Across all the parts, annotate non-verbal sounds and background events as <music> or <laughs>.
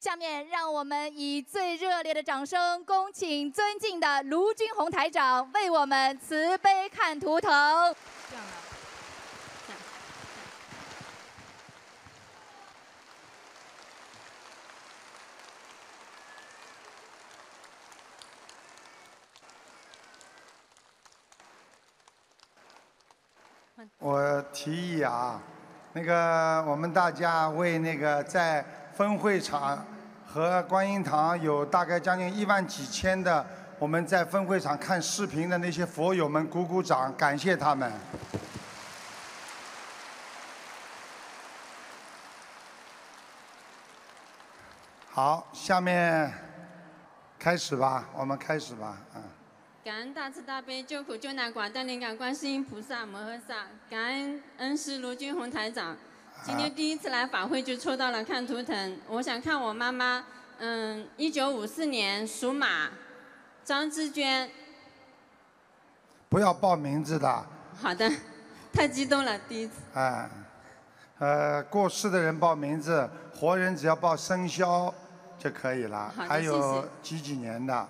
下面让我们以最热烈的掌声恭请尊敬的卢军红台长为我们慈悲看图腾。我提议啊，那个我们大家为那个在。分会场和观音堂有大概将近一万几千的，我们在分会场看视频的那些佛友们，鼓鼓掌，感谢他们。好，下面开始吧，我们开始吧，嗯。感恩大慈大悲救苦救难广大灵感观世音菩萨摩诃萨，感恩恩师卢俊宏台长。今天第一次来法会就抽到了看图腾，我想看我妈妈，嗯，一九五四年属马，张志娟。不要报名字的。好的，<laughs> 太激动了，第一次。哎，呃，过世的人报名字，活人只要报生肖就可以了。还有几几年的？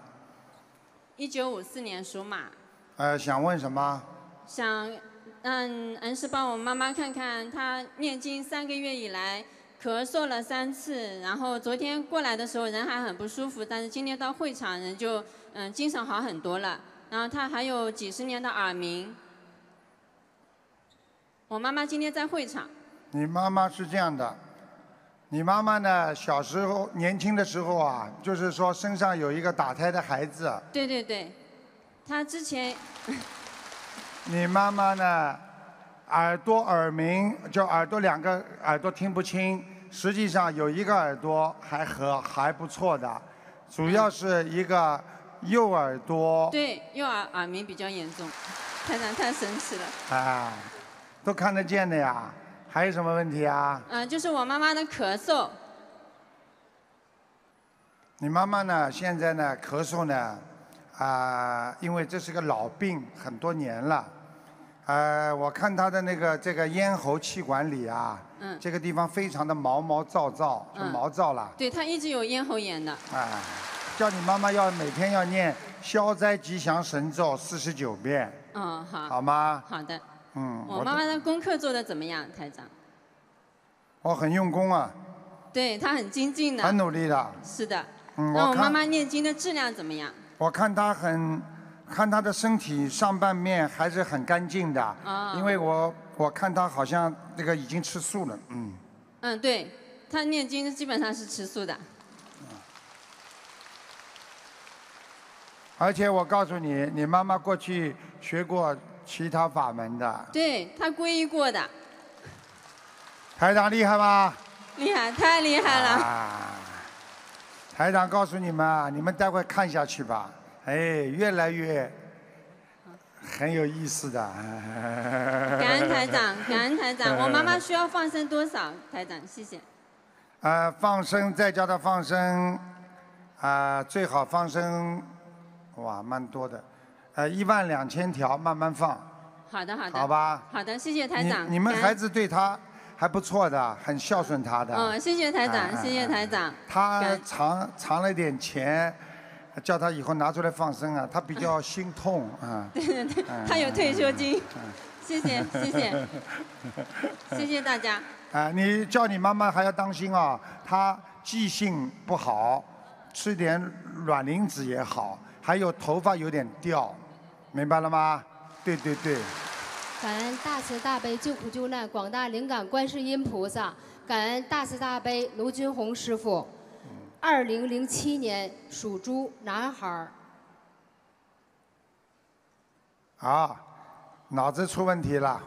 一九五四年属马。呃，想问什么？想。让恩师帮我妈妈看看，她念经三个月以来咳嗽了三次，然后昨天过来的时候人还很不舒服，但是今天到会场人就嗯精神好很多了。然后她还有几十年的耳鸣。我妈妈今天在会场。你妈妈是这样的，你妈妈呢小时候年轻的时候啊，就是说身上有一个打胎的孩子。对对对，她之前。你妈妈呢？耳朵耳鸣，就耳朵两个耳朵听不清，实际上有一个耳朵还和还不错的，主要是一个右耳朵。对，右耳耳鸣比较严重。太难，太神奇了。啊，都看得见的呀，还有什么问题啊？嗯，就是我妈妈的咳嗽。你妈妈呢？现在呢？咳嗽呢？啊，因为这是个老病，很多年了。呃，我看他的那个这个咽喉气管里啊，嗯，这个地方非常的毛毛躁躁，很毛躁了。对他一直有咽喉炎的。哎，叫你妈妈要每天要念消灾吉祥神咒四十九遍。嗯，好，好吗？好的。嗯，我妈妈的功课做的怎么样，台长？我很用功啊。对她很精进的。很努力的。是的。嗯，那我妈妈念经的质量怎么样？我看她很。看他的身体上半面还是很干净的，啊、因为我我看他好像那个已经吃素了，嗯。嗯，对他念经基本上是吃素的。而且我告诉你，你妈妈过去学过其他法门的。对她皈依过的。台长厉害吗？厉害，太厉害了。台长告诉你们啊，你们待会看下去吧。哎，越来越很有意思的。<laughs> 感恩台长，感恩台长，<laughs> 我妈妈需要放生多少？台长，谢谢。呃，放生在家的放生，啊，最好放生，哇，蛮多的，呃，一万两千条，慢慢放。好的好的。好吧。好的，谢谢台长。你你们孩子对他还不错的，很孝顺他的。嗯，谢谢台长，谢谢台长。他藏藏了点钱。叫他以后拿出来放生啊，他比较心痛 <laughs> 啊。对对对，他有退休金，谢谢谢谢，谢谢 <laughs> 大家。啊，你叫你妈妈还要当心啊，她记性不好，吃点卵磷脂也好，还有头发有点掉，明白了吗？对对对。感恩大慈大悲救苦救难广大灵感观世音菩萨，感恩大慈大悲卢军红师傅。二零零七年属猪男孩儿，啊，脑子出问题了。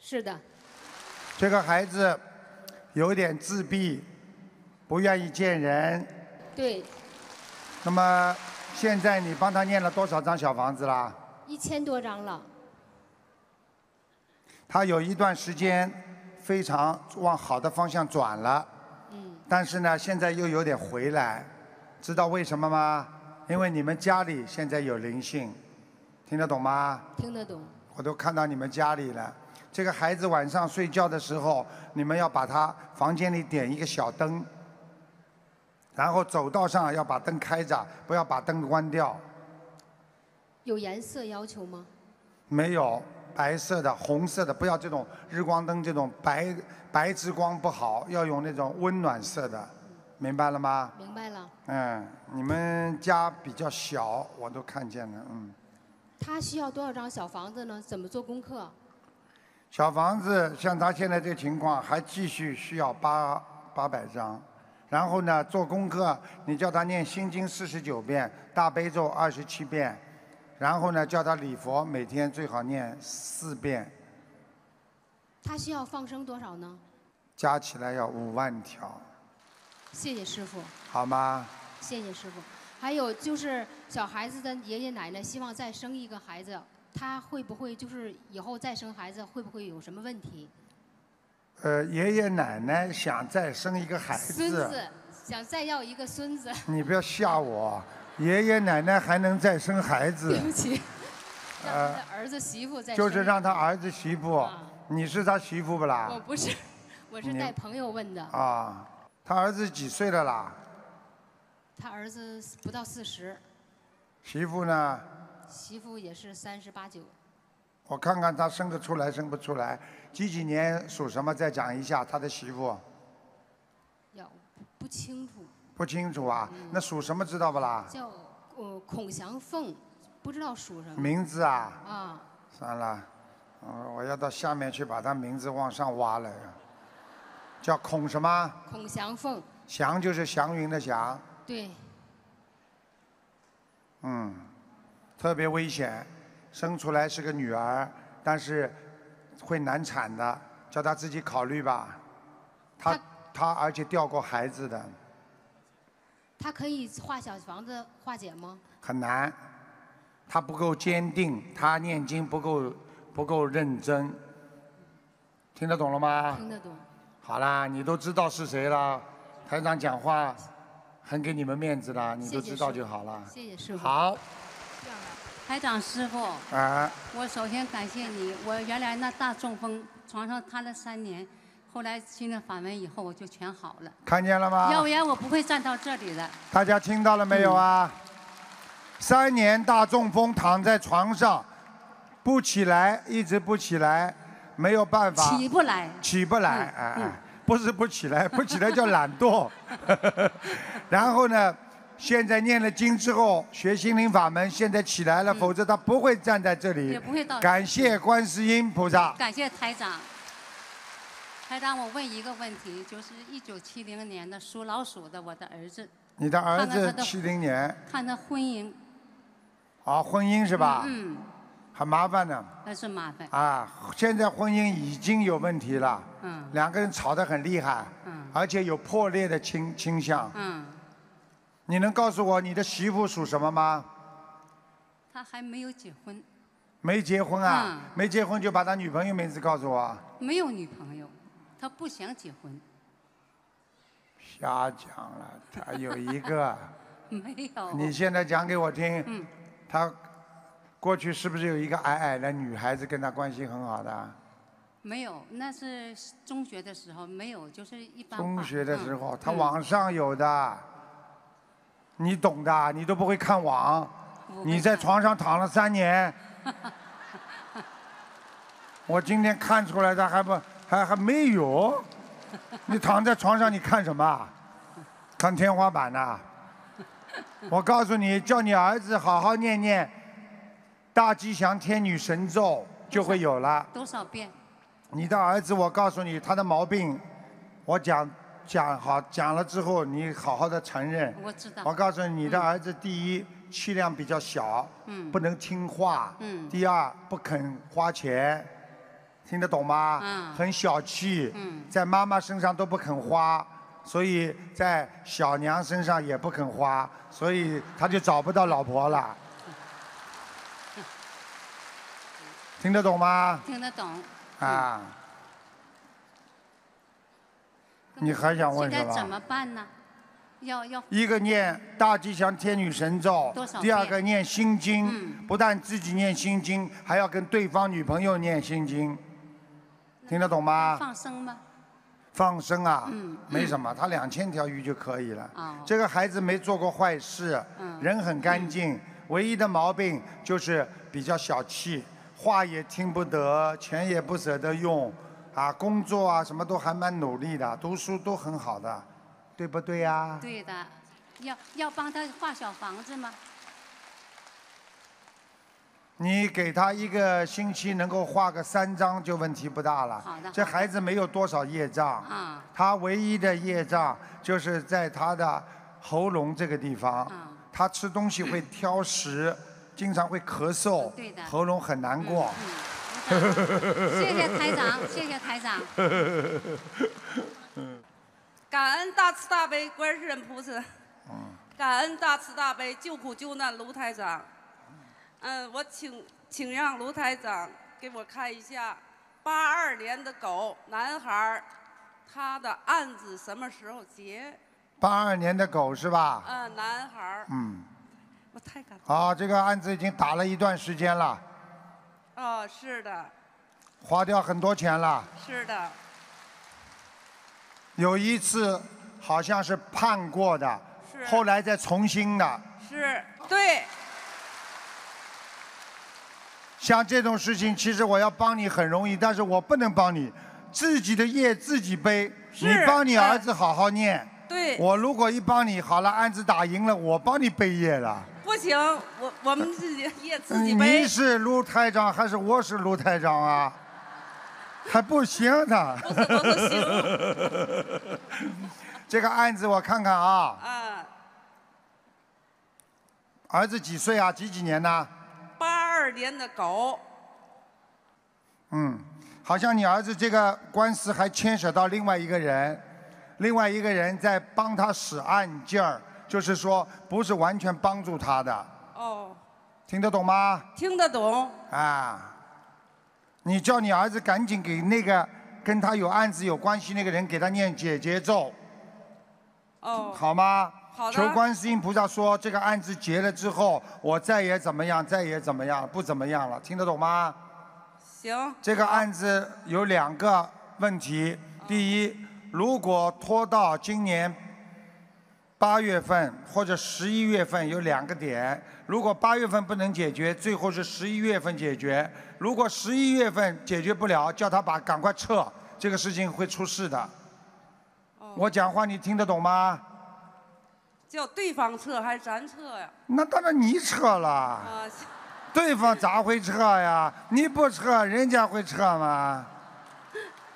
是的。这个孩子有点自闭，不愿意见人。对。那么现在你帮他念了多少张小房子啦？一千多张了。他有一段时间非常往好的方向转了。但是呢，现在又有点回来，知道为什么吗？因为你们家里现在有灵性，听得懂吗？听得懂。我都看到你们家里了，这个孩子晚上睡觉的时候，你们要把他房间里点一个小灯，然后走道上要把灯开着，不要把灯关掉。有颜色要求吗？没有。白色的、红色的，不要这种日光灯，这种白白之光不好，要用那种温暖色的，明白了吗？明白了。嗯，你们家比较小，我都看见了，嗯。他需要多少张小房子呢？怎么做功课？小房子像他现在这个情况，还继续需要八八百张。然后呢，做功课，你叫他念《心经》四十九遍，《大悲咒》二十七遍。然后呢，叫他礼佛，每天最好念四遍。他需要放生多少呢？加起来要五万条。谢谢师傅。好吗？谢谢师傅。还有就是小孩子的爷爷奶奶希望再生一个孩子，他会不会就是以后再生孩子会不会有什么问题？呃，爷爷奶奶想再生一个孩子。孙子想再要一个孙子。你不要吓我。爷爷奶奶还能再生孩子？对不起，呃，儿子媳妇再生就是让他儿子媳妇。你是他媳妇不啦？我不是，我是带朋友问的。啊，他儿子几岁了啦？他儿子不到四十。媳妇呢？媳妇也是三十八九。我看看他生得出来，生不出来？几几年属什么？再讲一下他的媳妇。要不清楚。不清楚啊，那属什么知道不啦？叫呃孔祥凤，不知道属什么。名字啊？啊，算了，我我要到下面去把他名字往上挖了。叫孔什么？孔祥凤。祥就是祥云的祥。对。嗯，特别危险，生出来是个女儿，但是会难产的，叫她自己考虑吧。她她而且掉过孩子的。他可以化小房子化解吗？很难，他不够坚定，他念经不够不够认真，听得懂了吗？听得懂。好啦，你都知道是谁了？台长讲话很给你们面子的，你都知道就好了。谢谢师傅。好。台长师傅。啊。我首先感谢你，我原来那大中风，床上瘫了三年。后来听了法门以后，我就全好了。看见了吗？要不然我不会站到这里的。大家听到了没有啊？三年大中风，躺在床上，不起来，一直不起来，没有办法。起不来。起不来，哎哎，不是不起来，<laughs> 不起来叫懒惰。<laughs> 然后呢，现在念了经之后，学心灵法门，现在起来了，否则他不会站在这里。也不会到。感谢观世音菩萨。感谢台长。台长，我问一个问题，就是一九七零年的属老鼠的，我的儿子。你的儿子七零年。看他婚姻。啊，婚姻是吧？嗯。很麻烦的。还是麻烦。啊，现在婚姻已经有问题了。嗯。两个人吵得很厉害。嗯。而且有破裂的倾倾向。嗯。你能告诉我你的媳妇属什么吗？他还没有结婚。没结婚啊？嗯。没结婚就把他女朋友名字告诉我。没有女朋友。他不想结婚。瞎讲了，他有一个。<laughs> 没有。你现在讲给我听。嗯。他过去是不是有一个矮矮的女孩子跟他关系很好的？没有，那是中学的时候没有，就是一般。中学的时候，他网上有的，你懂的，你都不会看网，你在床上躺了三年。<laughs> 我今天看出来，他还不。还还没有？<laughs> 你躺在床上，你看什么？看天花板呐。我告诉你，叫你儿子好好念念《大吉祥天女神咒》，就会有了。多少遍？你的儿子，我告诉你，他的毛病，我讲讲好，讲了之后，你好好的承认。我知道。我告诉你你的儿子，第一，气量比较小，嗯，不能听话，嗯。第二，不肯花钱。听得懂吗？很小气，在妈妈身上都不肯花，所以在小娘身上也不肯花，所以他就找不到老婆了。听得懂吗？听得懂。啊。你还想问什么？怎么办呢？要要。一个念大吉祥天女神咒，第二个念心经，不但自己念心经，还要跟对方女朋友念心经。听得懂吗？放生吗？放生啊，嗯，没什么，他两千条鱼就可以了这个孩子没做过坏事，嗯，人很干净，唯一的毛病就是比较小气，话也听不得，钱也不舍得用，啊，工作啊什么都还蛮努力的，读书都很好的，对不对呀？对的，要要帮他画小房子吗？你给他一个星期能够画个三张就问题不大了。好的。这孩子没有多少业障。啊。他唯一的业障就是在他的喉咙这个地方。他吃东西会挑食，<laughs> 经常会咳嗽。对的。喉咙很难过。谢谢台长，<laughs> 谢谢台长。感恩大慈大悲观世音菩萨。嗯。感恩大慈大悲救苦救难卢台长。嗯，我请请让卢台长给我看一下，八二年的狗男孩他的案子什么时候结？八二年的狗是吧？嗯，男孩嗯，我太感动。啊，这个案子已经打了一段时间了。哦，是的。花掉很多钱了。是的。有一次好像是判过的，后来再重新的。是对。像这种事情，其实我要帮你很容易，但是我不能帮你，自己的业自己背。你帮你儿子好好念。对。我如果一帮你，好了，案子打赢了，我帮你背业了。不行，我我们自己业自己背。你是卢台长还是我是卢台长啊？还不行呢。这个案子我看看啊。啊。儿子几岁啊？几几年呢？二年的狗。嗯，好像你儿子这个官司还牵扯到另外一个人，另外一个人在帮他使暗劲儿，就是说不是完全帮助他的。哦。听得懂吗？听得懂。啊，你叫你儿子赶紧给那个跟他有案子有关系那个人给他念姐姐咒，哦，好吗？求观世音菩萨说，这个案子结了之后，我再也怎么样，再也怎么样，不怎么样了。听得懂吗？行。这个案子有两个问题。第一，如果拖到今年八月份或者十一月份，有两个点。如果八月份不能解决，最后是十一月份解决。如果十一月份解决不了，叫他把赶快撤，这个事情会出事的。我讲话你听得懂吗？叫对方撤还是咱撤呀？那当然你撤了，对方咋会撤呀？你不撤，人家会撤吗？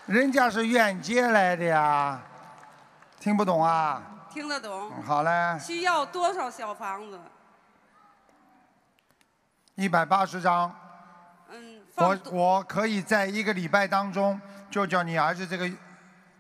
人家是愿借来的呀，听不懂啊？听得懂。好嘞。需要多少小房子？一百八十张。嗯。我我可以在一个礼拜当中就叫你儿子这个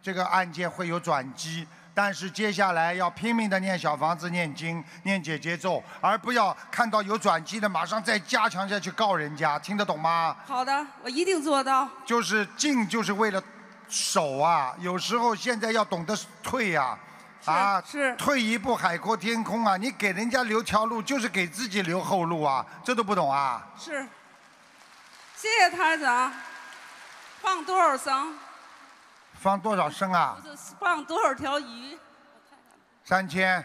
这个案件会有转机。但是接下来要拼命的念小房子、念经、念解节咒，而不要看到有转机的马上再加强下去告人家，听得懂吗？好的，我一定做到。就是静，就是为了守啊。有时候现在要懂得退呀，啊，是退一步海阔天空啊。你给人家留条路，就是给自己留后路啊。这都不懂啊？是，谢谢子啊，放多少声？放多少升啊？放多少条鱼？三千。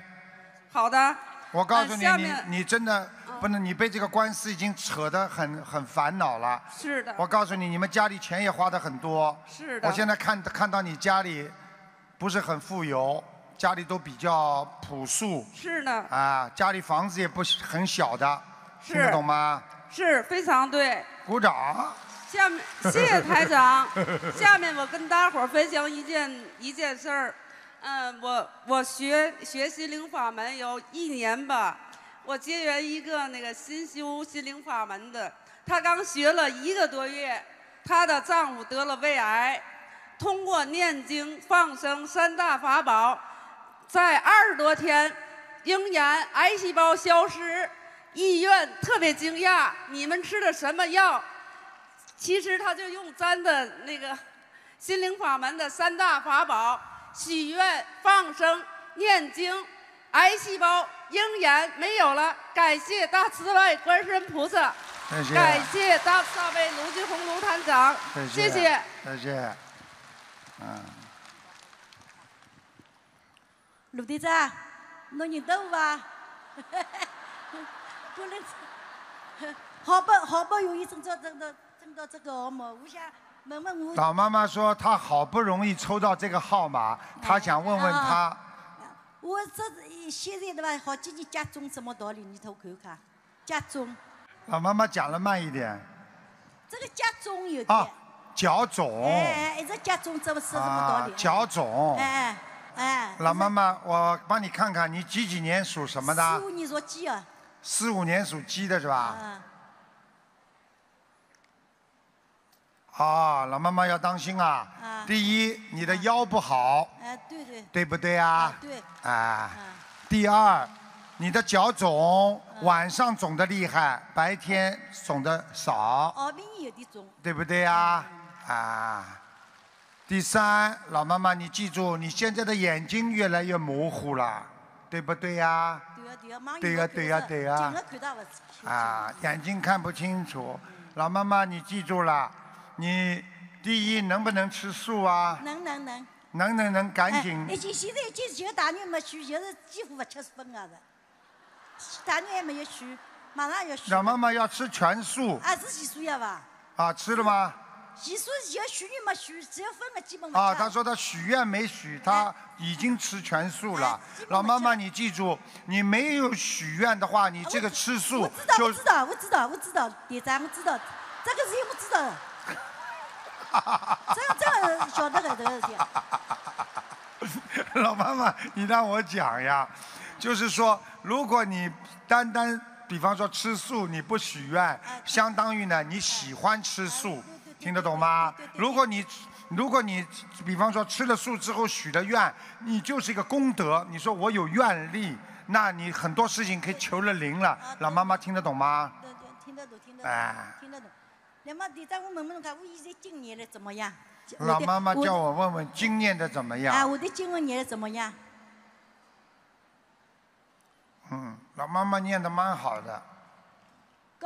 好的。我告诉你，你你真的不能，你被这个官司已经扯得很很烦恼了。是的。我告诉你，你们家里钱也花的很多。是的。我现在看看到你家里不是很富有，家里都比较朴素。是的。啊，家里房子也不很小的。听得懂吗？是非常对。鼓掌。下面 <laughs> 谢谢台长。下面我跟大伙儿分享一件一件事儿。嗯，我我学学习灵法门有一年吧。我结缘一个那个新修心灵法门的，她刚学了一个多月，她的丈夫得了胃癌，通过念经放生三大法宝，在二十多天，仍然癌细胞消失，医院特别惊讶。你们吃的什么药？其实他就用咱的那个 <laughs> 心灵法门的三大法宝：许愿、放生、念经。癌细胞、鹰眼没有了，感谢大慈爱观世音菩萨，感谢，感谢大上辈卢俊洪卢团长，谢谢，谢谢，嗯，卢队长，能认得我吧？不认识，好不好不容易，从这这这。老妈妈说，她好不容易抽到这个号码，她想问问他。我这现在的吧？好几年家中什么道理？你透看看，家中。老妈妈讲的慢一点。这个家中有点。啊，脚肿。哎一直家中这不是什么道理。啊，脚肿。哎哎。老妈妈，我帮你看看，你几几年属什么的？四五年属鸡啊。四五年属鸡的是吧？嗯。啊，老妈妈要当心啊！啊，第一，你的腰不好，哎，对对，对不对啊？对。啊，第二，你的脚肿，晚上肿的厉害，白天肿的少。啊，明有的肿。对不对啊？啊。第三，老妈妈，你记住，你现在的眼睛越来越模糊了，对不对呀？对呀，对呀，对呀，对呀。啊，眼睛看不清楚。老妈妈，你记住了。你第一能不能吃素啊？能能能，能能能，赶紧。已经现在已经求大女没去，就是几乎不吃荤啊大女还没有去，马上要。老妈妈要吃全素。啊，是洗素要吧？啊，吃了吗？许素要许愿没许，要荤的基本。啊，他说他许愿没许，他已经吃全素了。老妈妈，你记住，你没有许愿的话，你这个吃素。我知道，我知道，我知道，我知道，点赞，我知道，这个事情我知道。<laughs> 这这说这个东西 <laughs> 老妈妈，你让我讲呀，就是说，如果你单单比方说吃素你不许愿，相当于呢你喜欢吃素，听得懂吗？如果你如果你比方说吃了素之后许了愿，你就是一个功德。你说我有愿力，那你很多事情可以求了灵了。老妈妈听得懂吗？听得懂，听得懂，听得懂，听得懂。老妈妈，叫我问问今年的怎么样？啊，我的今年念的怎么样？嗯，老妈妈念的蛮好的。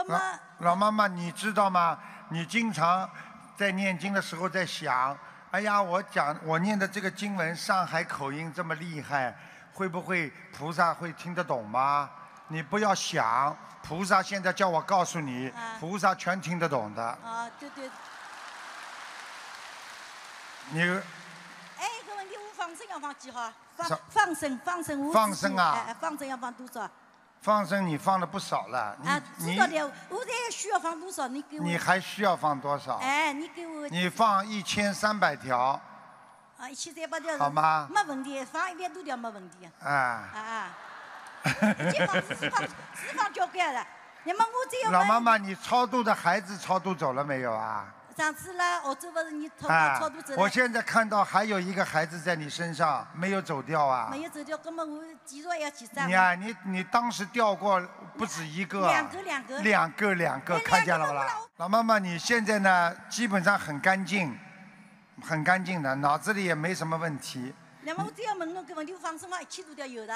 老老妈妈，你知道吗？你经常在念经的时候在想：哎呀，我讲我念的这个经文，上海口音这么厉害，会不会菩萨会听得懂吗？你不要想，菩萨现在叫我告诉你，菩萨全听得懂的。啊对对。你。哎，一个问题，我放生要放几号？放放生，放生，放生啊！哎、放生要放多少？放生你放了不少了。啊，知道的，我再需要放多少？你给我。你还需要放多少？哎，你给我。你放一千三百条。啊，一千三百条。好吗？没问题，放一百多条没问题。啊。啊啊。解放，解放，解放教干了。那么我只要老妈妈，你超度的孩子超度走了没有啊？上次了，下周不是你偷超度走了我现在看到还有一个孩子在你身上没有走掉啊。没有走掉，根本我继续要去张？你啊，你你当时掉过不止一个。两个两个。两个两个，看见了不啦？老妈妈，你现在呢，基本上很干净，很干净的，脑子里也没什么问题。那么我只要问侬个问题，放生放一切都条有的。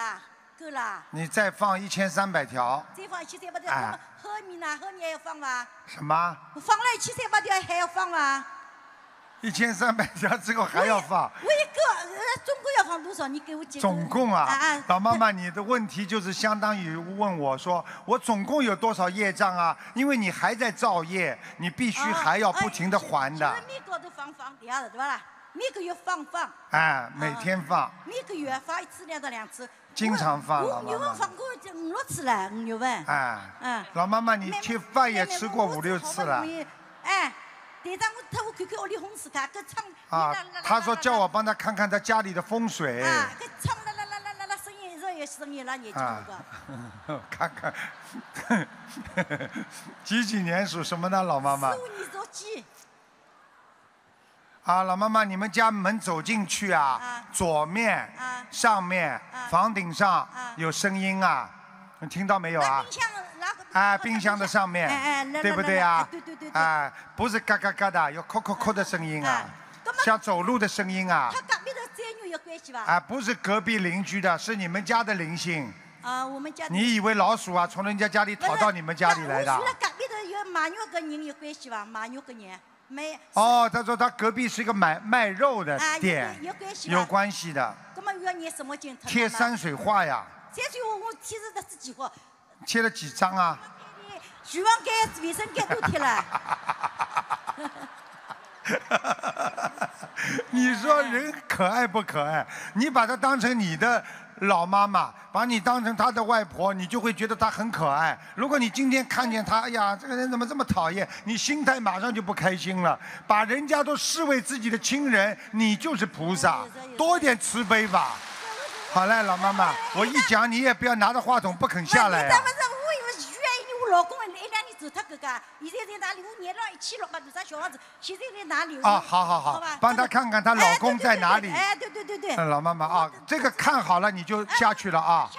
够了，你再放一千三百条。再放一千三百条，哎，后面呢？后面还要放吗？什么？放了一千三百条还要放吗？一千三百条之后还要放？我一个，呃，总共要放多少？你给我解。总共啊，老妈妈，你的问题就是相当于问我说，我总共有多少业障啊？因为你还在造业，你必须还要不停的还的。每个月放放，不要对吧？每个月放放。哎，每天放。每个月放一次，两次，两次。经常放老妈妈，我牛肉粉过五六次了，牛肉粉。哎，嗯，老妈妈，你吃饭也吃过五六次了。哎，队长，我他我看看屋里风水去，搁窗。啊，他说叫我帮他看看他家里的风水。啊，搁窗啦啦啦啦啦，声音热也声音啦也叫的。啊，看看，几几年属什么呢，老妈妈？属二十几。啊，老妈妈，你们家门走进去啊，左面、上面、房顶上有声音啊，你听到没有啊？哎，冰箱的上面，对不对啊？对对对对。哎，不是嘎嘎嘎的，有抠抠抠的声音啊，像走路的声音啊。他隔壁的有关系吧？哎，不是隔壁邻居的，是你们家的灵性。啊，我们家。你以为老鼠啊，从人家家里逃到你们家里来的？除了隔壁的有马尿跟人有关系吧？马尿跟人。哦，他说他隔壁是一个买卖肉的店，有关系的。贴山水画呀？山水画我贴了得是几幅？贴了几张啊？厨房间、卫生间都贴了。<laughs> <laughs> 你说人可爱不可爱？你把她当成你的老妈妈，把你当成她的外婆，你就会觉得她很可爱。如果你今天看见她，哎呀，这个人怎么这么讨厌？你心态马上就不开心了。把人家都视为自己的亲人，你就是菩萨，多一点慈悲吧。好嘞，老妈妈，我一讲你也不要拿着话筒不肯下来我为愿意，我老公。走掉个个，现在在哪里？我年了一千六百六只小房子，现在在哪里？啊，好好好，好吧，帮他看看她老公在哪里？哎，对对对对。老妈妈啊，这个看好了你就下去了啊，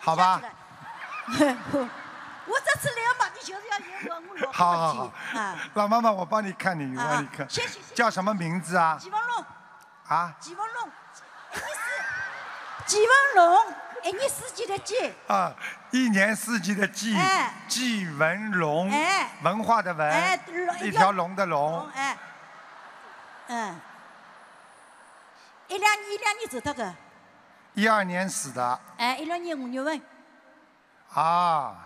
好吧？<laughs> 我这次来嘛，你就是要赢我。好好。老妈妈，我帮你看，你我帮你看。谢谢。叫什么名字啊？金万龙。啊？金万龙。金万龙。一年四季的季啊，一年四季的季季文龙，文化的文，一条龙的龙。哎，嗯，一两年一两年走到的，一二年死的。哎，一两年五月份。啊，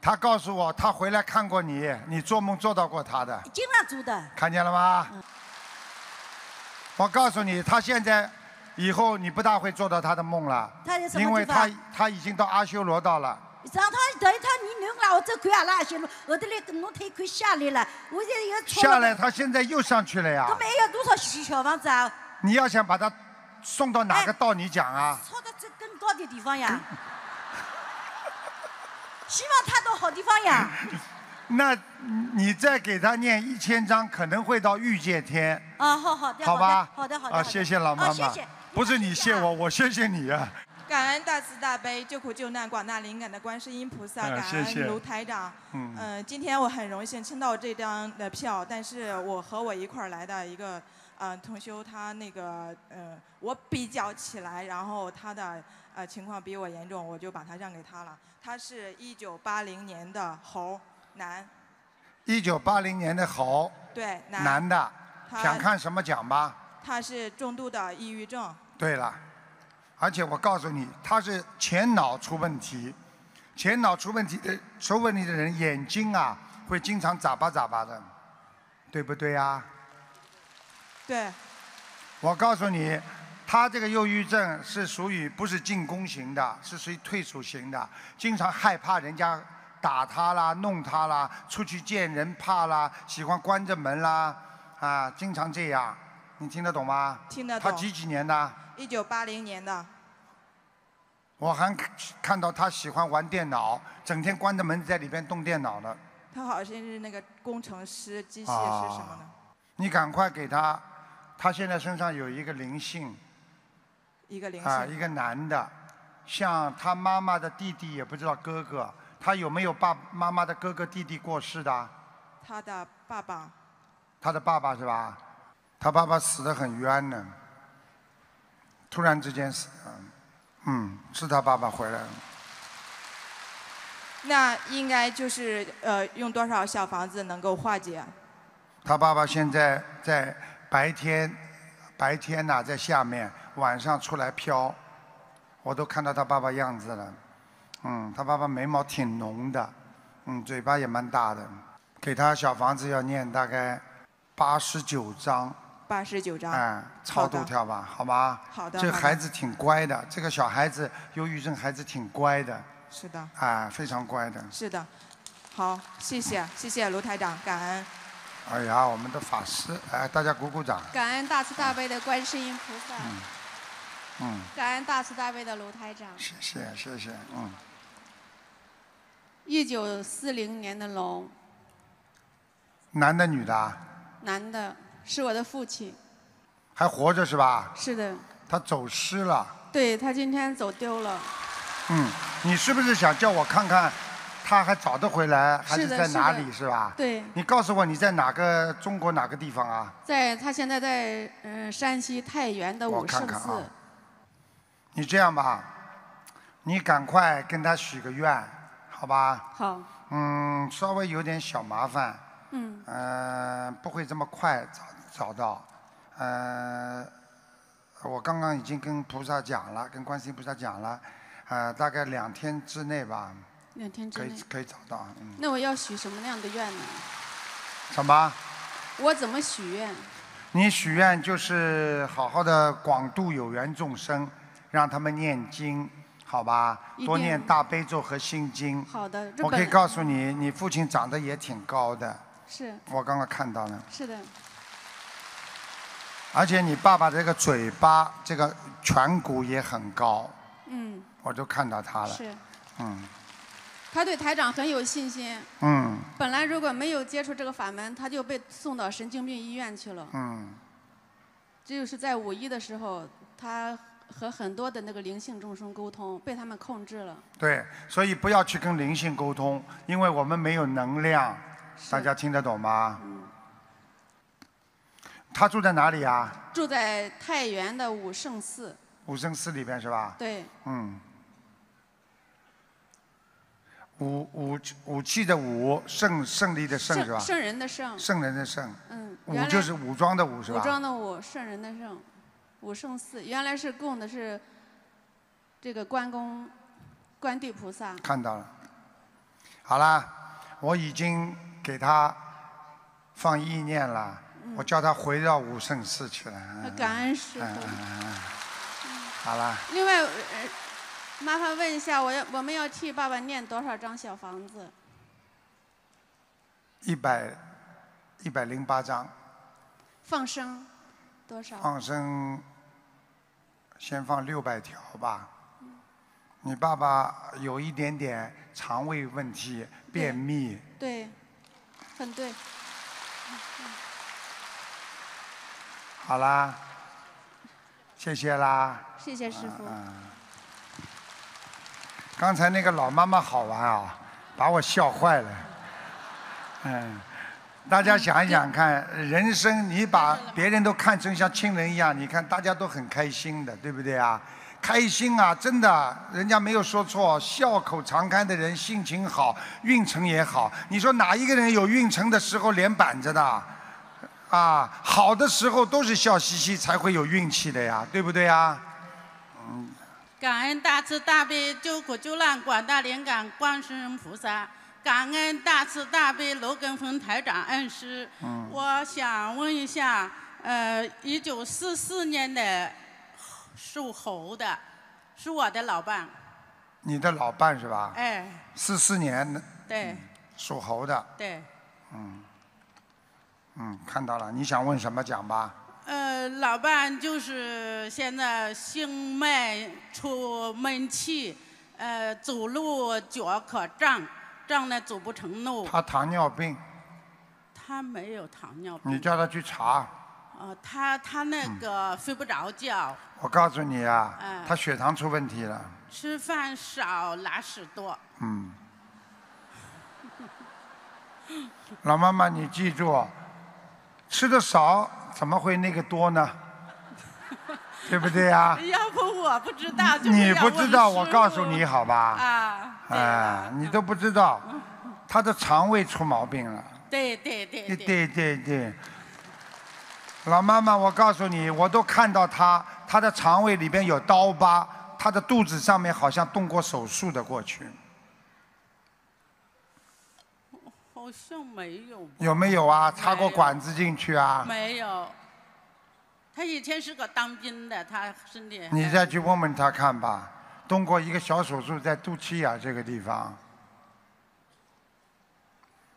他告诉我，他回来看过你，你做梦做到过他的。经常做的。看见了吗？我告诉你，他现在。以后你不大会做到他的梦了，因为他他已经到阿修罗道了。然后他等他你我这阿阿修罗，我侬下来了，我现在又下来，他现在又上去了呀。那么要多少小房子啊？你要想把他送到哪个道，你讲啊？到更高的地方呀！<laughs> 希望他到好地方呀。那，你再给他念一千章，可能会到欲界天。啊，好好的，好吧，好的好的，谢谢老妈妈，谢谢。不是你谢我，我谢谢你啊！感恩大慈大悲救苦救难广大灵感的观世音菩萨，感恩卢台长。嗯，今天我很荣幸抽到这张的票，但是我和我一块儿来的一个呃同修，他那个呃我比较起来，然后他的呃情况比我严重，我就把他让给他了。他是一九八零年的猴男，一九八零年的猴对男男的，想看什么奖吧？他是重度的抑郁症。对了，而且我告诉你，他是前脑出问题，前脑出问题的出问题的人，眼睛啊会经常眨巴眨巴的，对不对啊？对。我告诉你，他这个忧郁症是属于不是进攻型的，是属于退出型的，经常害怕人家打他啦、弄他啦，出去见人怕啦，喜欢关着门啦，啊，经常这样。你听得懂吗？听得懂。他几几年的？一九八零年的。我还看到他喜欢玩电脑，整天关着门在里边动电脑呢。他好像是那个工程师，机械师什么的。你赶快给他，他现在身上有一个灵性，一个灵性啊，一个男的，像他妈妈的弟弟，也不知道哥哥，他有没有爸妈妈的哥哥弟弟过世的？他的爸爸。他的爸爸是吧？他爸爸死得很冤呢，突然之间死，嗯，是他爸爸回来了。那应该就是呃，用多少小房子能够化解？他爸爸现在在白天，白天呐在下面，晚上出来飘，我都看到他爸爸样子了，嗯，他爸爸眉毛挺浓的，嗯，嘴巴也蛮大的，给他小房子要念大概八十九章。八十九张，超度跳吧，好吧。好的。这孩子挺乖的，这个小孩子忧郁症孩子挺乖的。是的。啊，非常乖的。是的，好，谢谢，谢谢卢台长，感恩。哎呀，我们的法师，哎，大家鼓鼓掌。感恩大慈大悲的观世音菩萨。嗯。嗯。感恩大慈大悲的卢台长。谢谢谢谢，嗯。一九四零年的龙。男的，女的。男的。是我的父亲，还活着是吧？是的。他走失了。对他今天走丢了。嗯，你是不是想叫我看看，他还找得回来还是在哪里是吧？对。你告诉我你在哪个中国哪个地方啊？在，他现在在嗯山西太原的五圣寺。我看看啊。你这样吧，你赶快跟他许个愿，好吧？好。嗯，稍微有点小麻烦。嗯。嗯，不会这么快找。找到，呃，我刚刚已经跟菩萨讲了，跟观世音菩萨讲了，呃，大概两天之内吧。两天之内可以可以找到。嗯、那我要许什么样的愿呢？什么？我怎么许愿？你许愿就是好好的广度有缘众生，让他们念经，好吧？多念大悲咒和心经。好的。我可以告诉你，你父亲长得也挺高的。是。我刚刚看到了。是的。而且你爸爸这个嘴巴，这个颧骨也很高，嗯，我就看到他了，是，嗯，他对台长很有信心，嗯，本来如果没有接触这个法门，他就被送到神经病医院去了，嗯，就是在五一的时候，他和很多的那个灵性众生沟通，被他们控制了，对，所以不要去跟灵性沟通，因为我们没有能量，大家听得懂吗？他住在哪里啊？住在太原的武圣寺。武圣寺里边是吧？对。嗯。武武武器的武，胜胜利的胜是吧？圣人的圣。圣人的圣。嗯。武就是武装的武是吧？武装的武，圣人的圣，武圣寺原来是供的是这个关公、关帝菩萨。看到了。好啦，我已经给他放意念了。我叫他回到五圣寺去了。感恩师父。好了。另外，麻烦问一下，我要我们要替爸爸念多少张小房子？一百一百零八张。放生多少？放生，先放六百条吧。你爸爸有一点点肠胃问题，便秘。对，很对。好啦，谢谢啦。谢谢师傅。刚才那个老妈妈好玩啊，把我笑坏了。嗯，大家想一想看，人生你把别人都看成像亲人一样，你看大家都很开心的，对不对啊？开心啊，真的，人家没有说错，笑口常开的人，心情好，运程也好。你说哪一个人有运程的时候脸板着的？啊，好的时候都是笑嘻嘻，才会有运气的呀，对不对啊？嗯。感恩大慈大悲救苦救难广大灵感观世音菩萨，感恩大慈大悲罗根峰台长恩师。嗯。我想问一下，呃，一九四四年的属猴的，是我的老伴。你的老伴是吧？哎。四四年的。对。属猴的。对。嗯。嗯，看到了，你想问什么讲吧。呃，老伴就是现在心闷、出闷气，呃，走路脚可胀，胀的走不成路。他糖尿病？他没有糖尿病。你叫他去查。哦，他他那个睡不着觉。我告诉你啊，他血糖出问题了。吃饭少，拉屎多。嗯。老妈妈，你记住。吃的少怎么会那个多呢？<laughs> 对不对呀？要不我不知道。你不知道，我告诉你好吧？啊，哎，你都不知道，他的肠胃出毛病了。对对对。对对对对。老妈妈，我告诉你，我都看到他，他的肠胃里边有刀疤，他的肚子上面好像动过手术的过去。好像没有。有没有啊？插过管子进去啊？没有。他以前是个当兵的，他身体……你再去问问他看吧。动过一个小手术，在肚脐眼这个地方。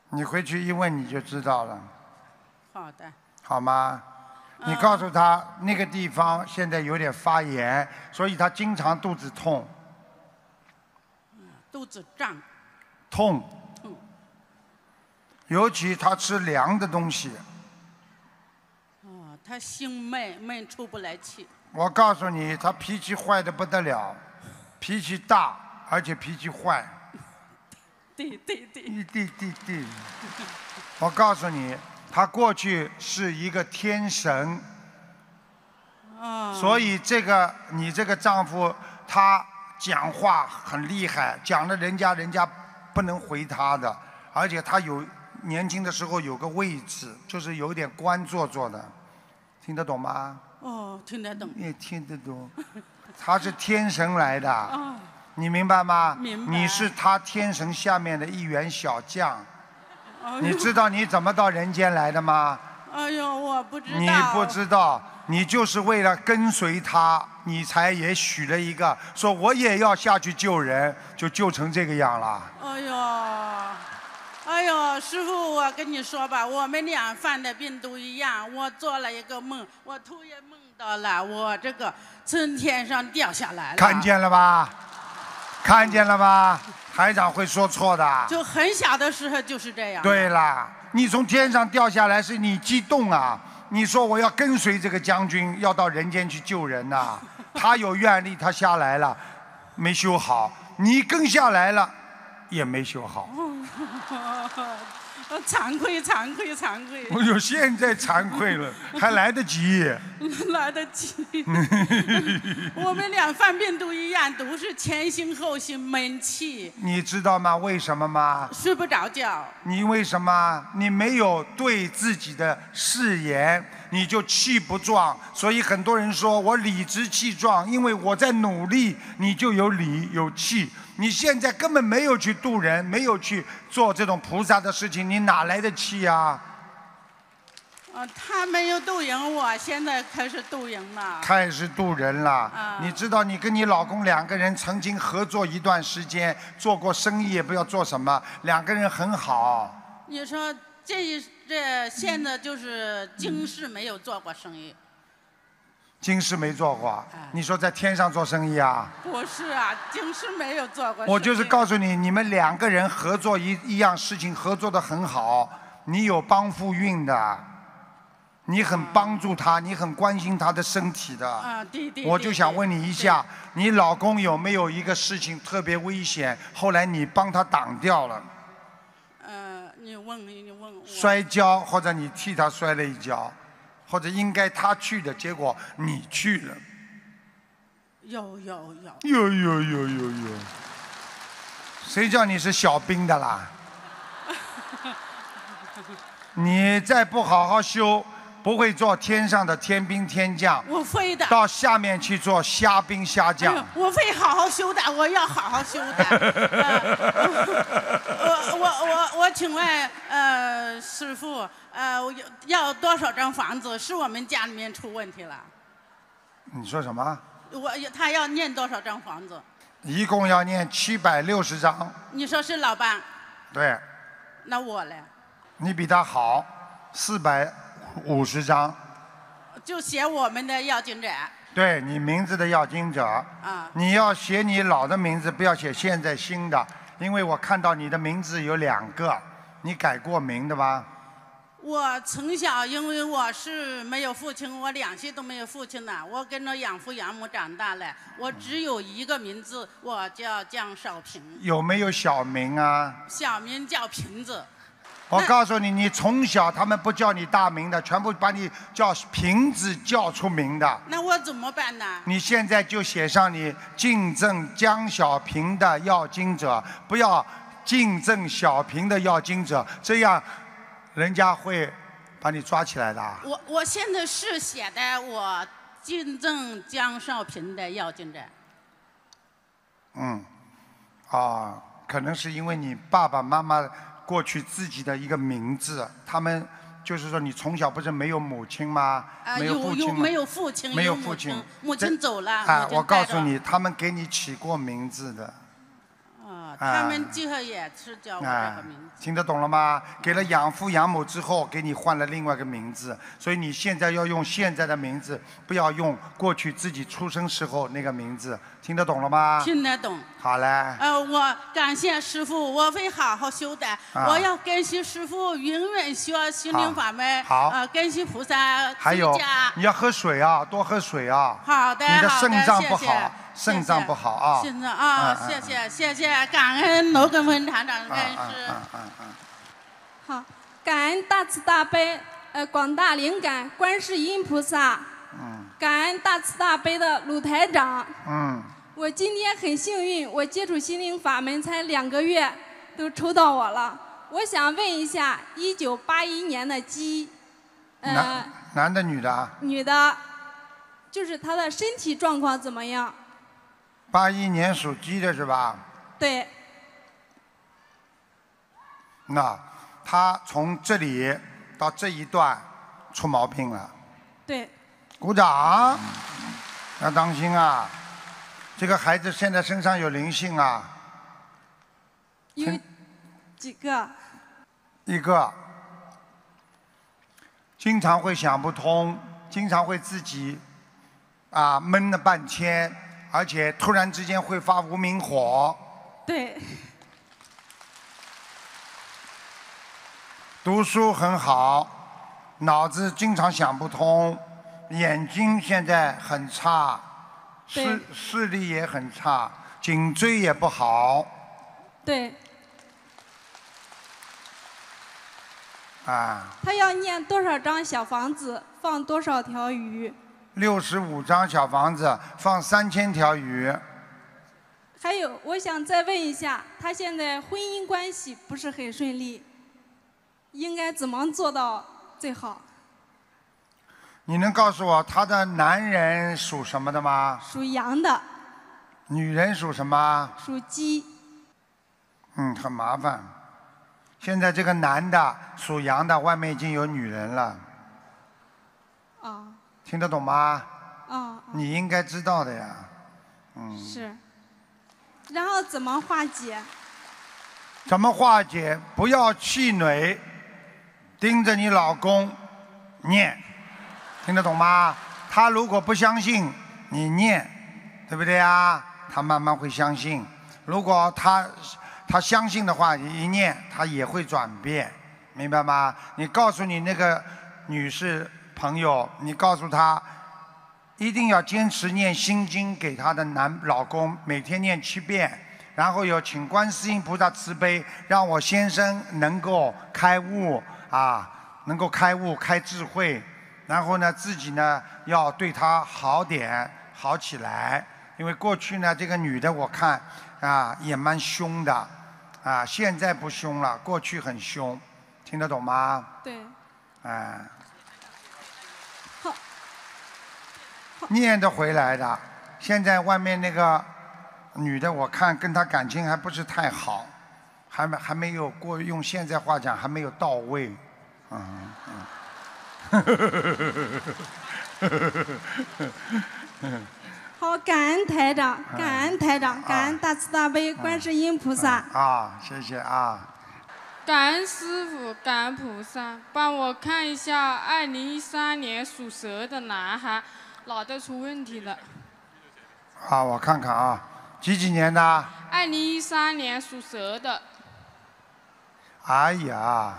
你回去一问你就知道了。好的。好吗？你告诉他那个地方现在有点发炎，所以他经常肚子痛。肚子胀。痛。痛。尤其他吃凉的东西。哦，他心闷闷出不来气。我告诉你，他脾气坏的不得了，脾气大而且脾气坏。对 <laughs> 对对。对对对。我告诉你，他过去是一个天神。所以这个你这个丈夫，他讲话很厉害，讲了人家人家不能回他的，而且他有。年轻的时候有个位置，就是有点官做做的，听得懂吗？哦，听得懂。也听得懂，他是天神来的，你明白吗？明白。你是他天神下面的一员小将，你知道你怎么到人间来的吗？哎呦，我不知道。你不知道，你就是为了跟随他，你才也许了一个，说我也要下去救人，就救成这个样了。哎呦。哎呦，师傅，我跟你说吧，我们俩犯的病都一样。我做了一个梦，我突然梦到了我这个从天上掉下来了。看见了吧，看见了吧？台长会说错的。就很小的时候就是这样。对了，你从天上掉下来是你激动啊！你说我要跟随这个将军，要到人间去救人呐。他有愿力，他下来了，没修好，你跟下来了。也没修好，<laughs> 惭愧惭愧惭愧！我有现在惭愧了，<laughs> 还来得及。<laughs> 来得及，我们俩犯病都一样，都是前心后心闷气。你知道吗？为什么吗？睡不着觉。你为什么？你没有对自己的誓言，你就气不壮。所以很多人说我理直气壮，因为我在努力，你就有理有气。你现在根本没有去渡人，没有去做这种菩萨的事情，你哪来的气呀？啊，他没有渡人，我现在开始渡人了。开始渡人了，你知道，你跟你老公两个人曾经合作一段时间，做过生意，也不知道做什么，两个人很好。你说这这现在就是今世没有做过生意。金氏没做过，你说在天上做生意啊？不是啊，金氏没有做过。我就是告诉你，你们两个人合作一一样事情，合作的很好。你有帮夫运的，你很帮助他，你很关心他的身体的。啊，弟弟。我就想问你一下，你老公有没有一个事情特别危险，后来你帮他挡掉了？呃，你问你问。摔跤，或者你替他摔了一跤。或者应该他去的结果，你去了。有有有。有有有有有。谁叫你是小兵的啦？<laughs> 你再不好好修。不会做天上的天兵天将，我会的到下面去做虾兵虾将，我会好好修的，我要好好修的。<laughs> 我我我我请问，呃，师傅，呃，要要多少张房子？是我们家里面出问题了？你说什么？我他要念多少张房子？一共要念七百六十张。你说是老板？对。那我呢？你比他好，四百。五十张，就写我们的要经者。对你名字的要经者，啊，你要写你老的名字，不要写现在新的，因为我看到你的名字有两个，你改过名的吧？我从小因为我是没有父亲，我两岁都没有父亲呢，我跟着养父养母长大了，我只有一个名字，我叫江少平。有没有小名啊？小名叫瓶子。我告诉你，你从小他们不叫你大名的，全部把你叫瓶子叫出名的。那我怎么办呢？你现在就写上你敬赠江小平的要经者，不要敬赠小平的要经者，这样人家会把你抓起来的。我我现在是写的我敬赠江少平的要经者。嗯，啊，可能是因为你爸爸妈妈。过去自己的一个名字，他们就是说，你从小不是没有母亲吗？没有父亲吗？没有父亲，母亲走了。啊，我告诉你，他们给你起过名字的。他们最后也是叫我这个名字。听得懂了吗？给了养父养母之后，给你换了另外一个名字，所以你现在要用现在的名字，不要用过去自己出生时候那个名字。听得懂了吗？听得懂。好嘞。呃，我感谢师傅，我会好好修的。我要跟随师傅，永远学心灵法门。好。呃，跟随菩萨。还有。你要喝水啊，多喝水啊。好的。你的肾脏不好。肾脏不好啊！肾脏啊，谢谢谢谢，感恩罗根文团长的恩师。嗯嗯嗯。好，感恩大慈大悲呃广大灵感观世音菩萨。嗯。感恩大慈大悲的鲁台长。嗯。我今天很幸运，我接触心灵法门才两个月，都抽到我了。我想问一下，一九八一年的鸡。男男的女的啊？女的，就是他的身体状况怎么样？八一年属鸡的是吧？对。那他从这里到这一段出毛病了。对。鼓掌。要当心啊！这个孩子现在身上有灵性啊。有几个？一个。经常会想不通，经常会自己啊闷了半天。而且突然之间会发无名火。对。读书很好，脑子经常想不通，眼睛现在很差，视视力也很差，颈椎也不好。对。啊。他要念多少张小房子放多少条鱼？六十五张小房子放三千条鱼。还有，我想再问一下，他现在婚姻关系不是很顺利，应该怎么做到最好？你能告诉我他的男人属什么的吗？属羊的。女人属什么？属鸡。嗯，很麻烦。现在这个男的属羊的，外面已经有女人了。听得懂吗？哦，你应该知道的呀，嗯。是，然后怎么化解？怎么化解？不要气馁，盯着你老公念，听得懂吗？他如果不相信你念，对不对啊？他慢慢会相信。如果他他相信的话，你一念他也会转变，明白吗？你告诉你那个女士。朋友，你告诉他，一定要坚持念心经，给他的男老公每天念七遍，然后有请观世音菩萨慈悲，让我先生能够开悟啊，能够开悟、开智慧，然后呢，自己呢要对他好点，好起来。因为过去呢，这个女的我看啊也蛮凶的啊，现在不凶了，过去很凶，听得懂吗？对，啊。念得回来的。现在外面那个女的，我看跟她感情还不是太好，还没还没有过，用现在话讲，还没有到位。嗯嗯。好，感恩台长，感恩台长，感恩大慈大悲观世音菩萨。啊，谢谢啊。感恩师傅，感恩菩萨，帮我看一下，二零一三年属蛇的男孩。脑袋出问题了。好，我看看啊，几几年的？二零一三年，属蛇的。哎呀，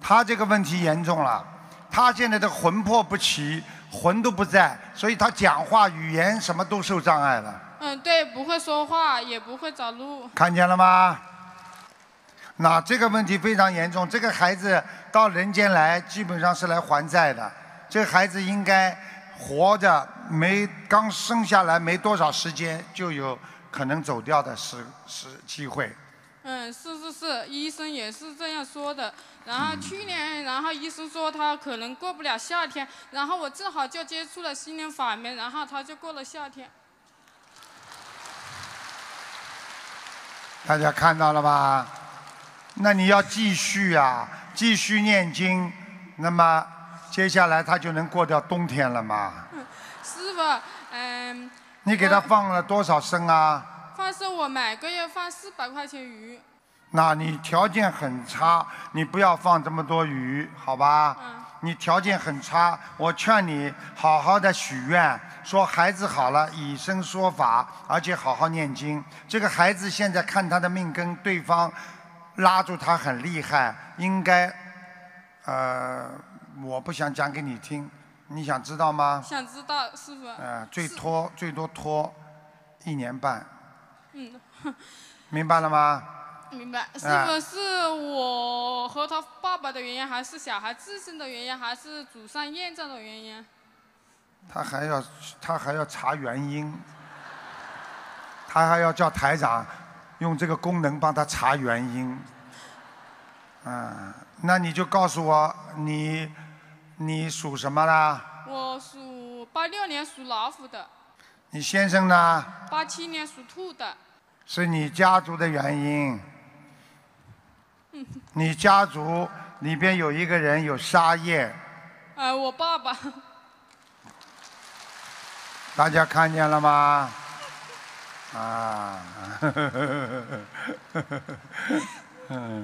他这个问题严重了，他现在的魂魄不齐，魂都不在，所以他讲话、语言什么都受障碍了。嗯，对，不会说话，也不会找路。看见了吗？那这个问题非常严重，这个孩子到人间来，基本上是来还债的。这孩子应该活着，没刚生下来没多少时间就有可能走掉的，时时机会。嗯，是是是，医生也是这样说的。然后去年，然后医生说他可能过不了夏天，然后我正好就接触了心灵法门，然后他就过了夏天。大家看到了吧？那你要继续啊，继续念经，那么。接下来他就能过掉冬天了嘛？师傅，嗯，你给他放了多少生啊？放生，我每个月放四百块钱鱼。那你条件很差，你不要放这么多鱼，好吧？嗯。你条件很差，我劝你好好的许愿，说孩子好了以身说法，而且好好念经。这个孩子现在看他的命根，对方拉住他很厉害，应该，呃。我不想讲给你听，你想知道吗？想知道，师傅。嗯，最拖最多拖一年半。嗯，<laughs> 明白了吗？明白，师傅，是我和他爸爸的原因，还是小孩自身的原因，还是祖上验证的原因？他还要，他还要查原因，他还要叫台长用这个功能帮他查原因。嗯，那你就告诉我你。你属什么啦？我属八六年属老虎的。你先生呢？八七年属兔的。是你家族的原因。嗯。你家族里边有一个人有杀业。呃，我爸爸。大家看见了吗？啊。<laughs>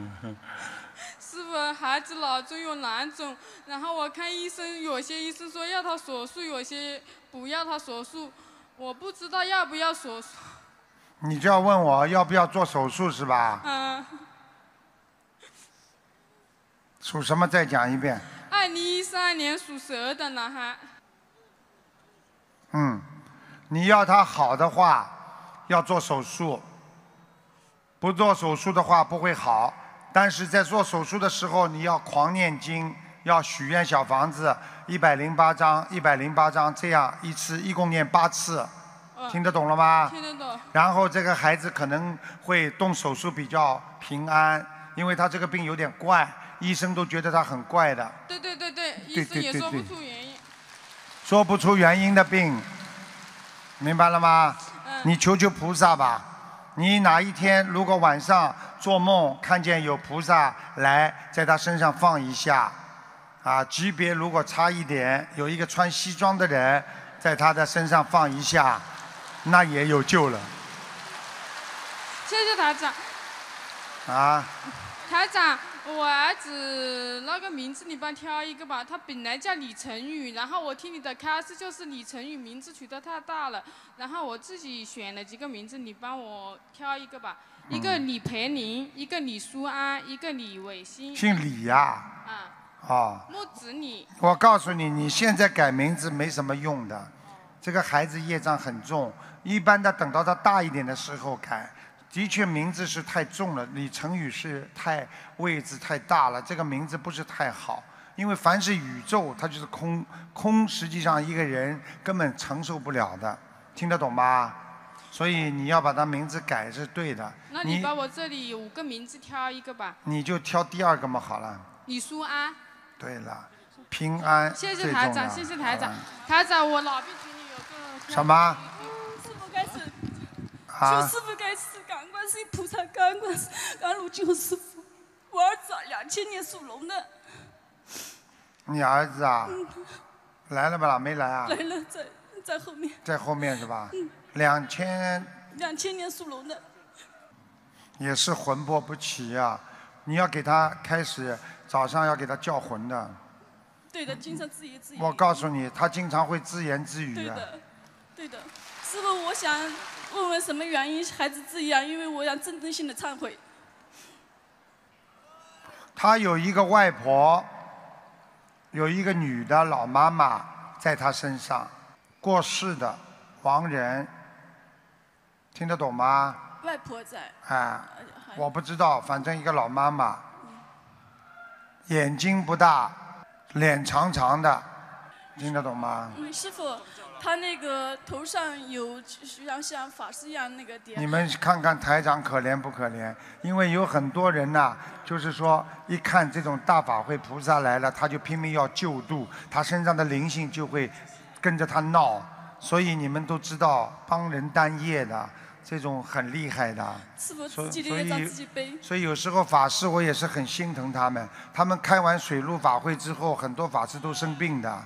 孩子脑中有囊肿，然后我看医生，有些医生说要他手术，有些不要他手术，我不知道要不要手术。你就要问我要不要做手术是吧？嗯。<laughs> 属什么？再讲一遍。二零一三年属蛇的男孩。嗯，你要他好的话要做手术，不做手术的话不会好。但是在做手术的时候，你要狂念经，要许愿小房子，一百零八张，一百零八张，这样一次一共念八次，听得懂了吗？听得懂。然后这个孩子可能会动手术比较平安，因为他这个病有点怪，医生都觉得他很怪的。对对对对，医生也说不出原因。说不出原因的病，明白了吗？你求求菩萨吧，你哪一天如果晚上。做梦看见有菩萨来在他身上放一下，啊，级别如果差一点，有一个穿西装的人在他的身上放一下，那也有救了。谢谢台长。啊，台长，我儿子那个名字你帮挑一个吧。他本来叫李晨宇，然后我听你的，开始就是李晨宇，名字取得太大了。然后我自己选了几个名字，你帮我挑一个吧。一个李培林，一个李淑安，一个李伟新，姓李呀。啊。哦。木子李。我告诉你，你现在改名字没什么用的。这个孩子业障很重，一般的等到他大一点的时候改。的确，名字是太重了，李成宇是太位置太大了，这个名字不是太好。因为凡是宇宙，它就是空空，实际上一个人根本承受不了的，听得懂吗？所以你要把他名字改是对的。那你把我这里五个名字挑一个吧。你就挑第二个嘛，好了。李书安。对了。平安。谢谢台长，谢谢台长，台长，我老辈群里有个。什么？救师父开始。啊。救师父开始，干世音菩萨，干观是甘露救师父。我儿子两千年属龙的。你儿子啊？来了吧？没来啊？来了，在在后面。在后面是吧？两千。两千年属龙的。也是魂魄不齐呀，你要给他开始早上要给他叫魂的。对的，经常自言自语。我告诉你，他经常会自言自语。对的，对的，师傅，我想问问什么原因孩子自言，因为我想真正性的忏悔。他有一个外婆，有一个女的老妈妈在他身上过世的亡人。听得懂吗？外婆在。哎，我不知道，反正一个老妈妈，眼睛不大，脸长长的，听得懂吗？嗯，师傅，他那个头上有像像法师一样那个点。你们看看台长可怜不可怜？因为有很多人呐，就是说一看这种大法会菩萨来了，他就拼命要救度，他身上的灵性就会跟着他闹，所以你们都知道帮人担业的。这种很厉害的，所以所以有时候法师我也是很心疼他们。他们开完水陆法会之后，很多法师都生病的，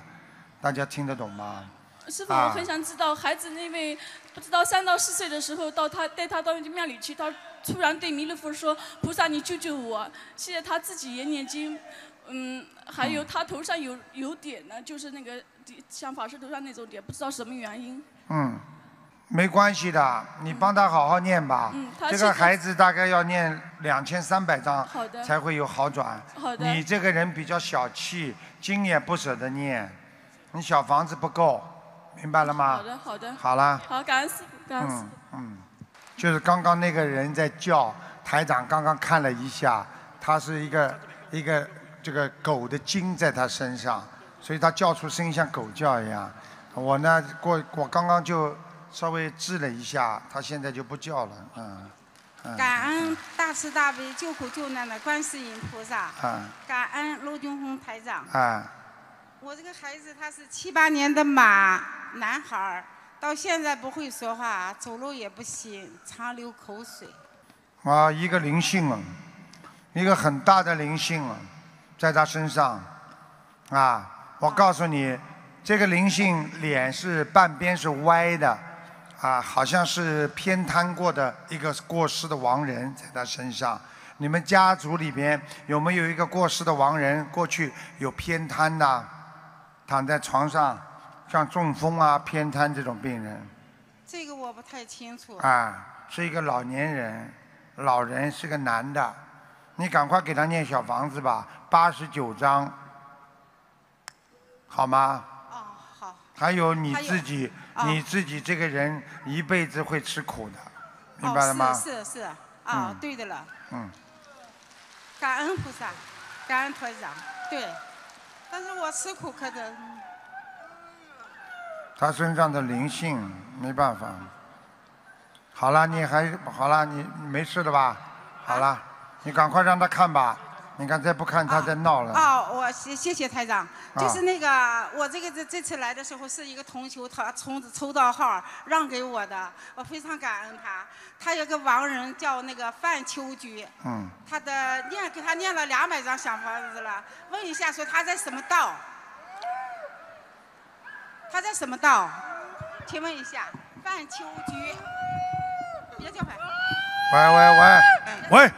大家听得懂吗？师傅，我很想知道孩子那位，不知道三到四岁的时候到他带他到庙里去，他突然对弥勒佛说：“菩萨，你救救我！”现在他自己也念经，嗯，还有他头上有有点呢，就是那个像法师头上那种点，不知道什么原因。嗯。没关系的，你帮他好好念吧。嗯，这个孩子大概要念两千三百章，才会有好转。好你这个人比较小气，经也不舍得念，你小房子不够，明白了吗？好的，好的，好了。好，感恩师，感恩师。嗯嗯，就是刚刚那个人在叫，台长刚刚看了一下，他是一个一个这个狗的精在他身上，所以他叫出声音像狗叫一样。我呢，过我刚刚就。稍微治了一下，他现在就不叫了。嗯，感恩大慈大悲救苦救难的观世音菩萨。啊，感恩陆军红台长。啊，我这个孩子他是七八年的马男孩，到现在不会说话，走路也不行，常流口水。啊，一个灵性啊，一个很大的灵性啊，在他身上。啊，我告诉你，这个灵性脸是半边是歪的。啊，好像是偏瘫过的一个过世的亡人在他身上。你们家族里边有没有一个过世的亡人？过去有偏瘫的，躺在床上，像中风啊、偏瘫这种病人。这个我不太清楚。啊，是一个老年人，老人是个男的，你赶快给他念小房子吧，八十九章，好吗？还有你自己，你自己这个人一辈子会吃苦的，明白了吗？是是啊，对的了。嗯，感恩菩萨，感恩团长，对。但是我吃苦可能。他身上的灵性没办法。好了，你还好了，你没事的吧？好了，你赶快让他看吧。你看，才不看他在闹了。哦，我谢谢谢台长，就是那个我这个这这次来的时候是一个同学他从抽到号让给我的，我非常感恩他。他有个亡人叫那个范秋菊，嗯，他的念给他念了两百张小房子了。问一下，说他在什么道？他在什么道？请问一下，范秋菊，别叫喂喂喂喂。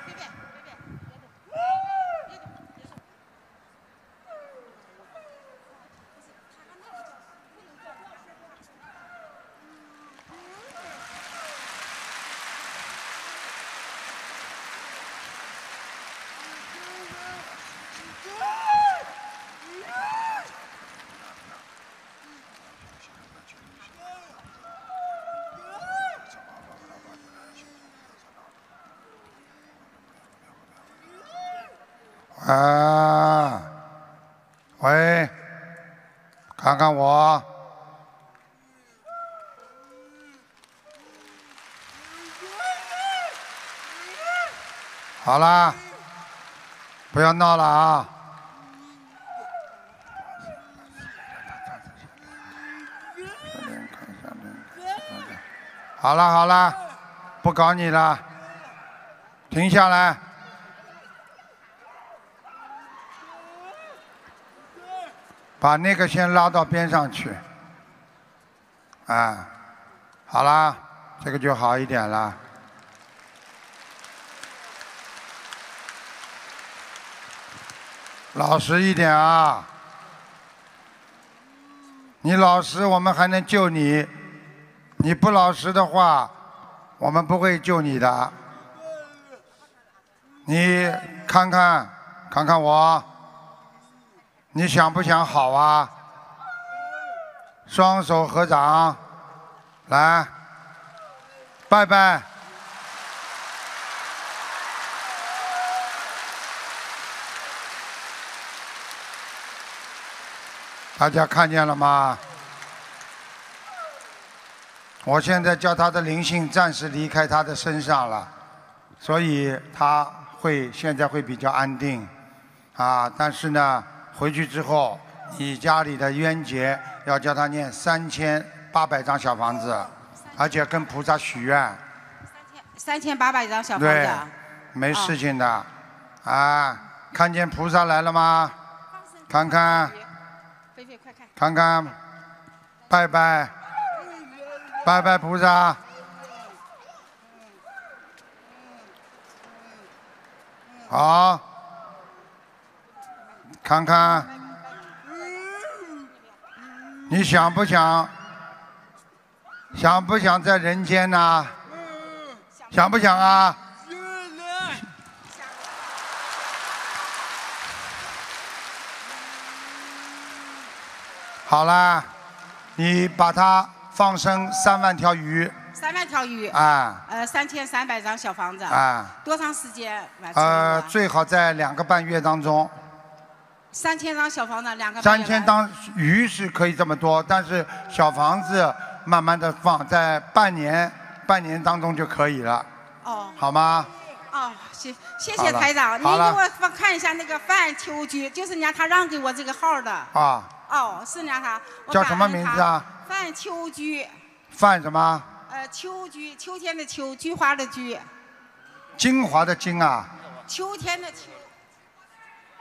好啦，不要闹了啊！好了好了，不搞你了，停下来，把那个先拉到边上去。啊，好啦，这个就好一点了。老实一点啊！你老实，我们还能救你；你不老实的话，我们不会救你的。你看看，看看我，你想不想好啊？双手合掌，来，拜拜。大家看见了吗？我现在叫他的灵性暂时离开他的身上了，所以他会现在会比较安定，啊！但是呢，回去之后，你家里的冤结要叫他念三千八百张小房子，而且跟菩萨许愿。三千三千八百张小房子。对，没事情的，啊！看见菩萨来了吗？看看。看看，拜拜，拜拜菩萨，好，看看，你想不想，想不想在人间呐？想不想啊？好啦，你把它放生三万条鱼。三万条鱼啊，呃，三千三百张小房子啊，多长时间完成？呃，最好在两个半月当中。三千张小房子，两个三千张鱼是可以这么多，但是小房子慢慢的放，在半年半年当中就可以了。哦，好吗？哦，谢谢谢台长，您给我看一下那个范秋菊，就是人家他让给我这个号的啊。哦，是那啥。叫什么名字啊？范秋菊。范什么？呃，秋菊，秋天的秋，菊花的菊。金华的金啊。秋天的秋，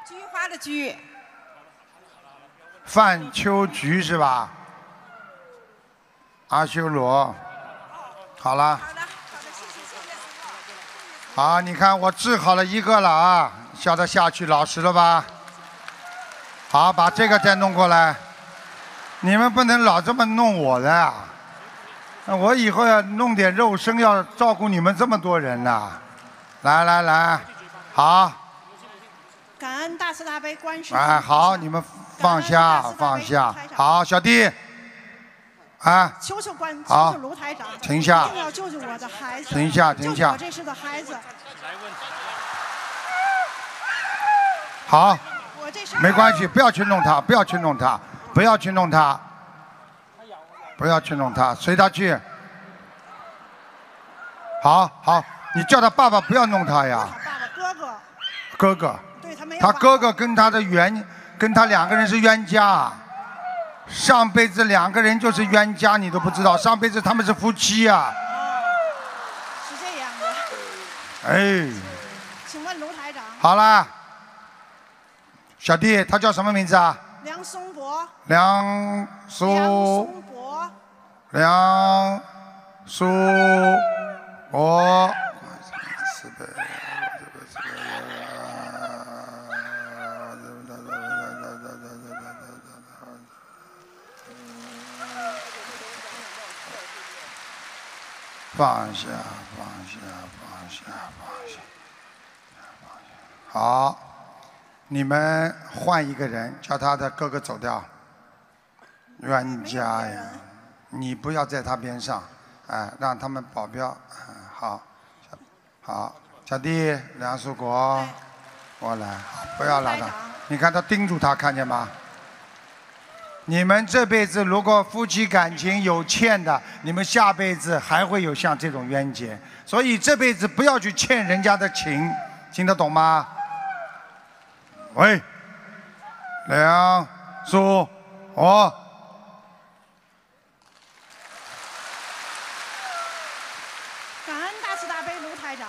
菊花的菊。范秋菊是吧？阿修罗，好了。好了，好了，谢谢谢谢。好，你看我治好了一个了啊，叫他下去老实了吧。好，把这个再弄过来。你们不能老这么弄我的，我以后要弄点肉身，要照顾你们这么多人呢。来来来，好。感恩大慈大悲观世。哎，好，你们放下，放下。好，小弟。啊。求求观求求卢台长。停下。一定要救救我的孩子。停下，停下。我这孩子。好。没关系，不要去弄他，不要去弄他，不要去弄他，不要去弄他，随他去。好好，你叫他爸爸不要弄他呀。哥哥，哥哥，他哥哥跟他的冤，跟他两个人是冤家，上辈子两个人就是冤家，你都不知道，上辈子他们是夫妻啊。是这样的。哎。请问卢台长。好了。小弟，他叫什么名字啊？梁松柏。梁松。梁松柏。梁松柏。放下，放下，放下，放下。好。你们换一个人，叫他的哥哥走掉。冤家呀，你不要在他边上，哎，让他们保镖。好，好，小弟梁树国，我来，不要拉他。你看他盯住他，看见吗？你们这辈子如果夫妻感情有欠的，你们下辈子还会有像这种冤结。所以这辈子不要去欠人家的情，听得懂吗？喂，梁叔，好。感恩大慈大悲卢台长。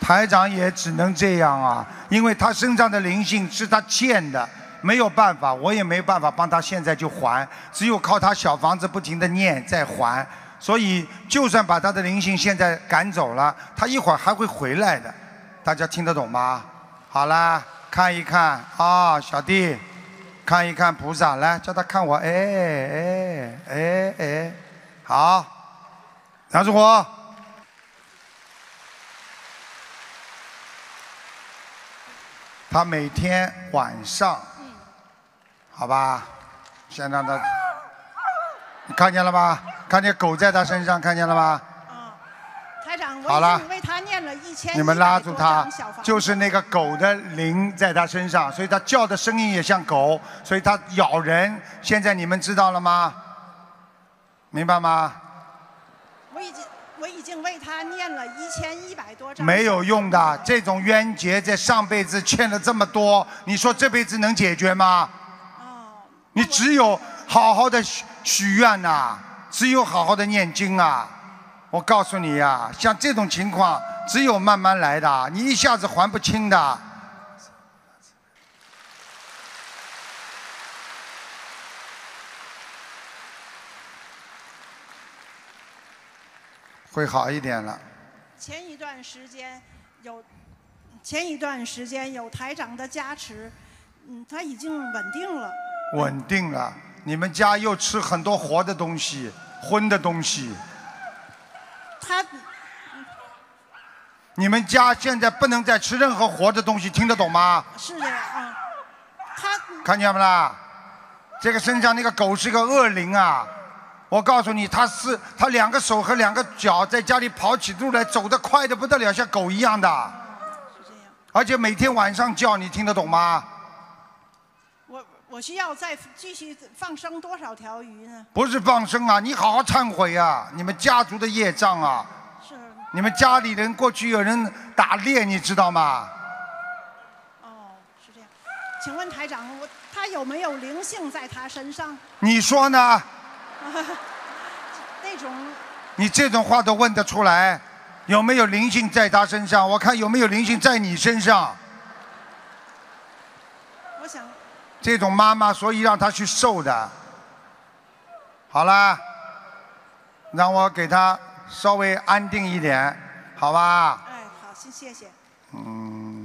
台长也只能这样啊，因为他身上的灵性是他欠的，没有办法，我也没办法帮他，现在就还，只有靠他小房子不停的念再还。所以，就算把他的灵性现在赶走了，他一会儿还会回来的。大家听得懂吗？好啦。看一看啊，小弟，看一看菩萨，来叫他看我，哎哎哎哎，好，杨志国，他每天晚上，好吧，先让他，你看见了吧？看见狗在他身上，看见了吧？好了，为他念了一千，你们拉住他，就是那个狗的灵在他身上，所以他叫的声音也像狗，所以他咬人。现在你们知道了吗？明白吗？我已经，我已经为他念了一千一百多。没有用的，这种冤结在上辈子欠了这么多，你说这辈子能解决吗？哦。你只有好好的许愿啊，只有好好的念经啊。我告诉你呀，像这种情况只有慢慢来的，你一下子还不清的，会好一点了。前一段时间有，前一段时间有台长的加持，嗯，他已经稳定了。稳定了，你们家又吃很多活的东西、荤的东西。他，你们家现在不能再吃任何活的东西，听得懂吗？是的，嗯，他看见没啦？这个身上那个狗是个恶灵啊！我告诉你，它是它两个手和两个脚在家里跑起路来走得快的不得了，像狗一样的，是这样。而且每天晚上叫，你听得懂吗？我需要再继续放生多少条鱼呢？不是放生啊，你好好忏悔啊，你们家族的业障啊！是。你们家里人过去有人打猎，你知道吗？哦，是这样。请问台长，我他有没有灵性在他身上？你说呢？<laughs> 那种。你这种话都问得出来，有没有灵性在他身上？我看有没有灵性在你身上。这种妈妈，所以让她去瘦的，好啦，让我给她稍微安定一点，好吧？哎，好，先谢谢。嗯，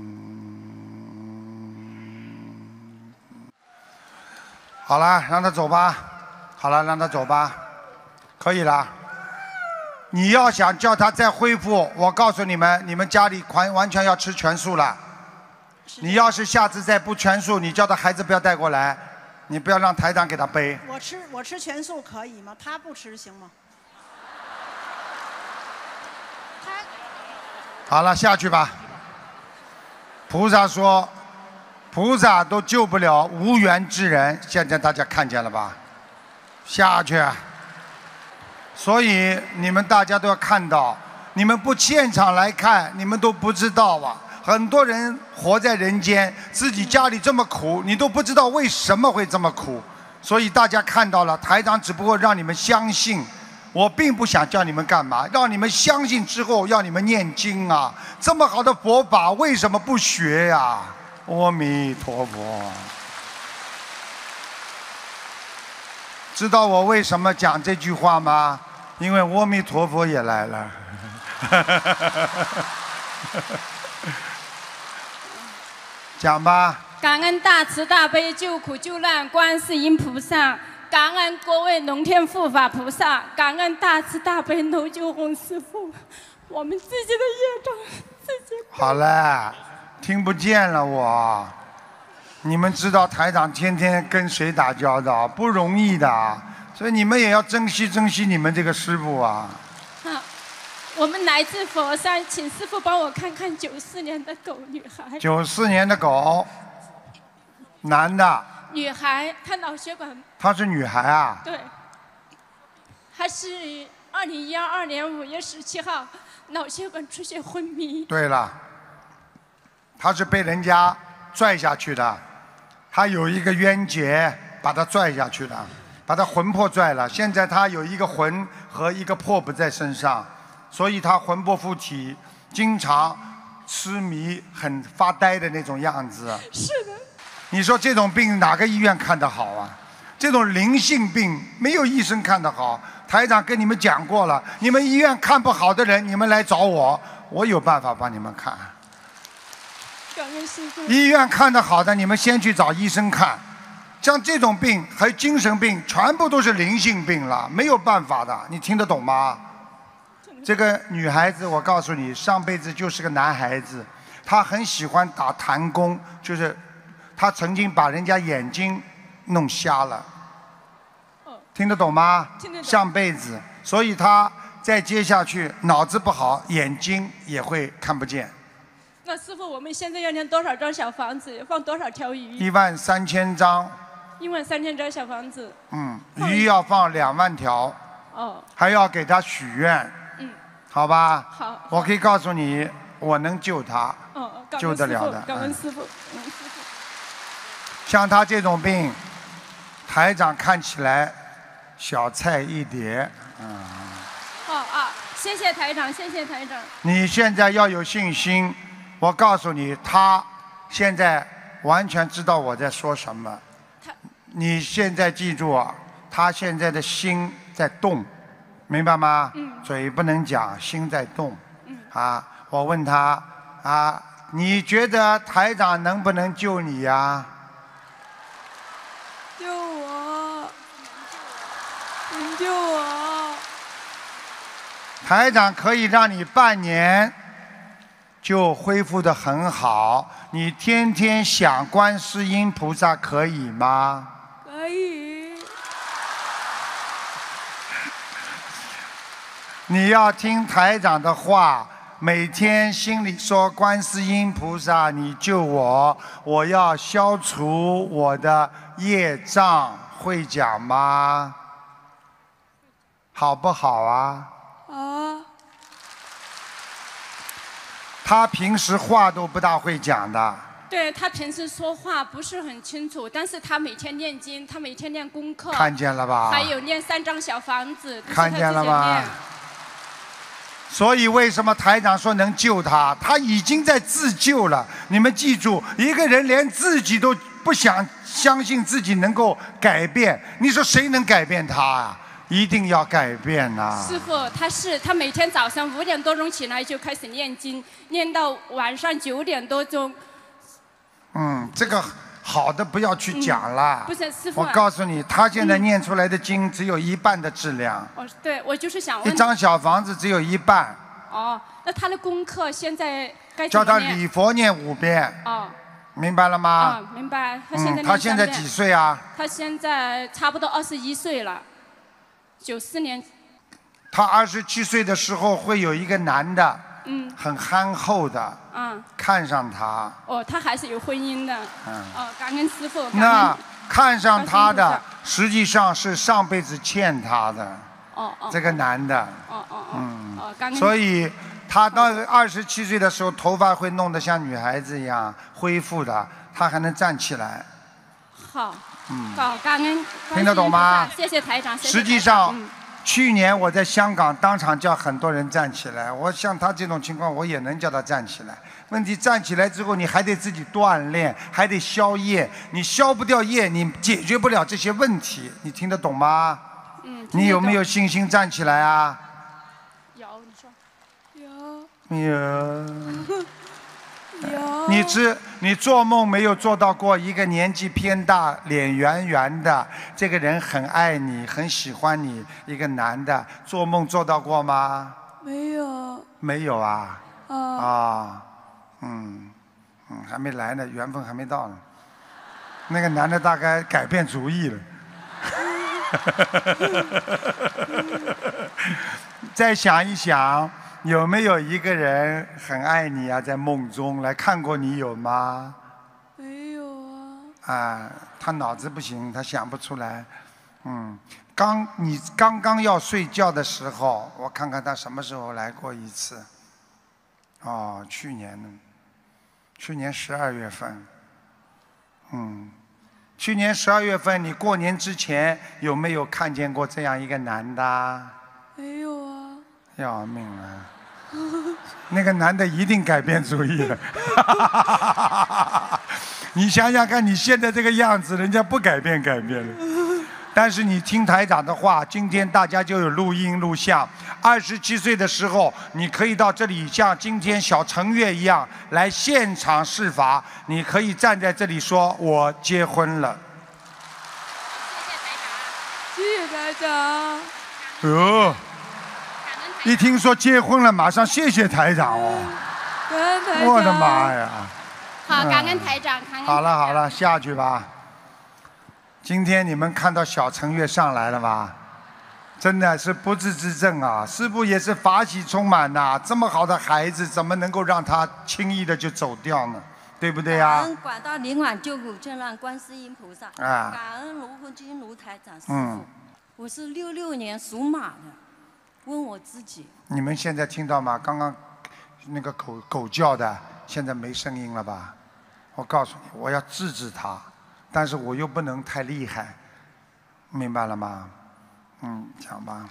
好啦，让她走吧。好了，让她走吧。可以了。你要想叫她再恢复，我告诉你们，你们家里完完全要吃全素了。你要是下次再不全素，你叫他孩子不要带过来，你不要让台长给他背。我吃我吃全素可以吗？他不吃行吗？好了，下去吧。菩萨说，菩萨都救不了无缘之人。现在大家看见了吧？下去。所以你们大家都要看到，你们不现场来看，你们都不知道啊。很多人活在人间，自己家里这么苦，你都不知道为什么会这么苦，所以大家看到了，台长只不过让你们相信，我并不想叫你们干嘛，让你们相信之后，要你们念经啊，这么好的佛法为什么不学呀？阿弥陀佛，知道我为什么讲这句话吗？因为阿弥陀佛也来了。<laughs> 讲吧。感恩大慈大悲救苦救难观世音菩萨，感恩各位龙天护法菩萨，感恩大慈大悲卢救红师傅，我们自己的业障，自己。好了，听不见了我。你们知道台长天天跟谁打交道，不容易的，所以你们也要珍惜珍惜你们这个师傅啊。我们来自佛山，请师傅帮我看看九四年的狗女孩。九四年的狗，男的。女孩，她脑血管。她是女孩啊。对。她是二零一二年五月十七号脑血管出现昏迷。对了，她是被人家拽下去的，她有一个冤结，把她拽下去的，把她魂魄拽了。现在她有一个魂和一个魄不在身上。所以他魂不附体，经常痴迷、很发呆的那种样子。是的。你说这种病哪个医院看的好啊？这种灵性病没有医生看的好。台长跟你们讲过了，你们医院看不好的人，你们来找我，我有办法帮你们看。感恩心。医院看的好的，你们先去找医生看。像这种病，还有精神病，全部都是灵性病了，没有办法的。你听得懂吗？这个女孩子，我告诉你，上辈子就是个男孩子，他很喜欢打弹弓，就是他曾经把人家眼睛弄瞎了，听得懂吗？听得懂。上辈子，所以他再接下去，脑子不好，眼睛也会看不见。那师傅，我们现在要建多少张小房子？放多少条鱼？一万三千张。一万三千张小房子。嗯，鱼要放两万条。哦。还要给他许愿。好吧，好，我可以告诉你，我能救他，救得了的。感恩师傅，像他这种病，台长看起来小菜一碟，嗯。好啊，谢谢台长，谢谢台长。你现在要有信心，我告诉你，他现在完全知道我在说什么。他，你现在记住，他现在的心在动，明白吗？嗯。嘴不能讲，心在动。啊，我问他啊，你觉得台长能不能救你呀？救我！能救我！台长可以让你半年就恢复的很好，你天天想观世音菩萨可以吗？可以。你要听台长的话，每天心里说观世音菩萨，你救我，我要消除我的业障，会讲吗？好不好啊？啊。他平时话都不大会讲的。对他平时说话不是很清楚，但是他每天念经，他每天念功课，看见了吧？还有念三张小房子，看见了吗？所以，为什么台长说能救他？他已经在自救了。你们记住，一个人连自己都不想相信自己能够改变，你说谁能改变他？啊？一定要改变呐！师傅，他是他每天早上五点多钟起来就开始念经，念到晚上九点多钟。嗯，这个。好的，不要去讲了。不是师傅，我告诉你，他现在念出来的经只有一半的质量。哦，对，我就是想问。一张小房子只有一半。哦，那他的功课现在该教他礼佛念五遍。哦，明白了吗？啊，明白。他现嗯，他现在几岁啊？他现在差不多二十一岁了，九四年。他二十七岁的时候会有一个男的。很憨厚的，嗯，看上他。哦，他还是有婚姻的，嗯，哦，感恩师傅。那看上他的，实际上是上辈子欠他的。哦哦。这个男的。哦哦哦。嗯。哦，感恩。所以他到二十七岁的时候，头发会弄得像女孩子一样恢复的，他还能站起来。好。嗯。好，感恩。听得懂吗？谢谢台长。实际上。去年我在香港当场叫很多人站起来，我像他这种情况，我也能叫他站起来。问题站起来之后，你还得自己锻炼，还得消夜，你消不掉夜，你解决不了这些问题，你听得懂吗？嗯。你有没有信心站起来啊？有，你说，有，有，有，你知。你做梦没有做到过一个年纪偏大、脸圆圆的这个人很爱你、很喜欢你一个男的，做梦做到过吗？没有，没有啊。啊，嗯，嗯，还没来呢，缘分还没到呢。那个男的大概改变主意了。<laughs> 再想一想。有没有一个人很爱你啊？在梦中来看过你，有吗？没有啊。啊，他脑子不行，他想不出来。嗯，刚你刚刚要睡觉的时候，我看看他什么时候来过一次。哦，去年呢？去年十二月份。嗯，去年十二月份你过年之前有没有看见过这样一个男的？没有啊。要命了。那个男的一定改变主意了，<laughs> 你想想看，你现在这个样子，人家不改变，改变。了。但是你听台长的话，今天大家就有录音录像。二十七岁的时候，你可以到这里像今天小程月一样来现场试法，你可以站在这里说：“我结婚了。”谢谢台长，谢谢台长。哟。一听说结婚了，马上谢谢台长哦！我的妈呀！好，感恩台长，感恩。好了好了，下去吧。今天你们看到小程月上来了吧？真的是不治之症啊！师傅也是法喜充满呐！这么好的孩子，怎么能够让他轻易的就走掉呢？对不对呀？感恩广大灵管救苦救难观世音菩萨。啊。感恩卢福金卢台长师傅。嗯。我是六六年属马的。问我自己，你们现在听到吗？刚刚那个狗狗叫的，现在没声音了吧？我告诉你，我要制止它，但是我又不能太厉害，明白了吗？嗯，讲吧。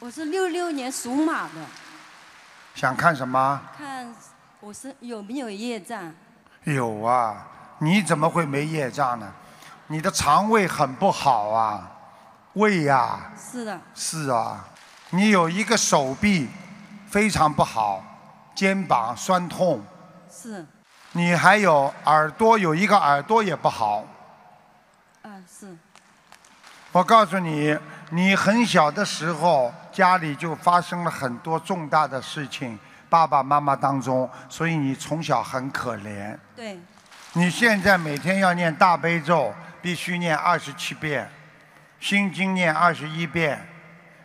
我是六六年属马的。想看什么？看我是有没有业障？有啊，你怎么会没业障呢？你的肠胃很不好啊，胃呀。是的。是啊。你有一个手臂非常不好，肩膀酸痛。是。你还有耳朵有一个耳朵也不好。嗯，是。我告诉你，你很小的时候家里就发生了很多重大的事情，爸爸妈妈当中，所以你从小很可怜。对。你现在每天要念大悲咒，必须念二十七遍，心经念二十一遍。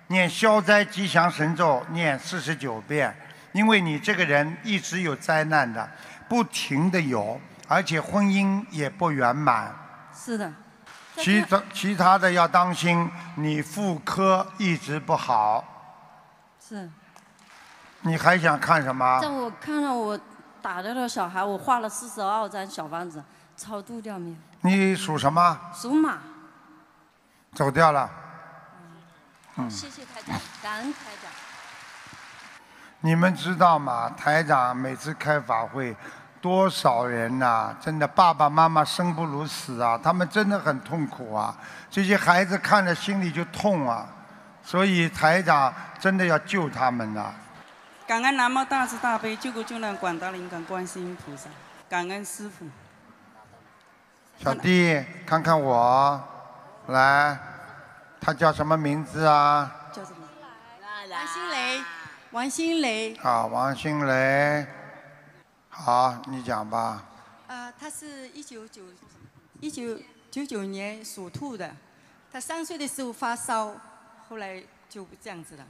念消灾吉祥神咒，念四十九遍，因为你这个人一直有灾难的，不停的有，而且婚姻也不圆满。是的。其他其他的要当心，你妇科一直不好。是。你还想看什么？在我看了我打掉的小孩，我画了四十二张小房子，超度掉没有？你属什么？属马。走掉了。谢谢台长，感恩台长。你们知道吗？台长每次开法会，多少人呐？真的爸爸妈妈生不如死啊，他们真的很痛苦啊。这些孩子看着心里就痛啊，所以台长真的要救他们呐。感恩南无大慈大悲救苦救难广大灵感观世音菩萨，感恩师傅。小弟，看看我，来。他叫什么名字啊？叫什么？王新雷，王新雷。好，王新雷。好，你讲吧。呃，他是一九九一九九九年属兔的，他三岁的时候发烧，后来就这样子了。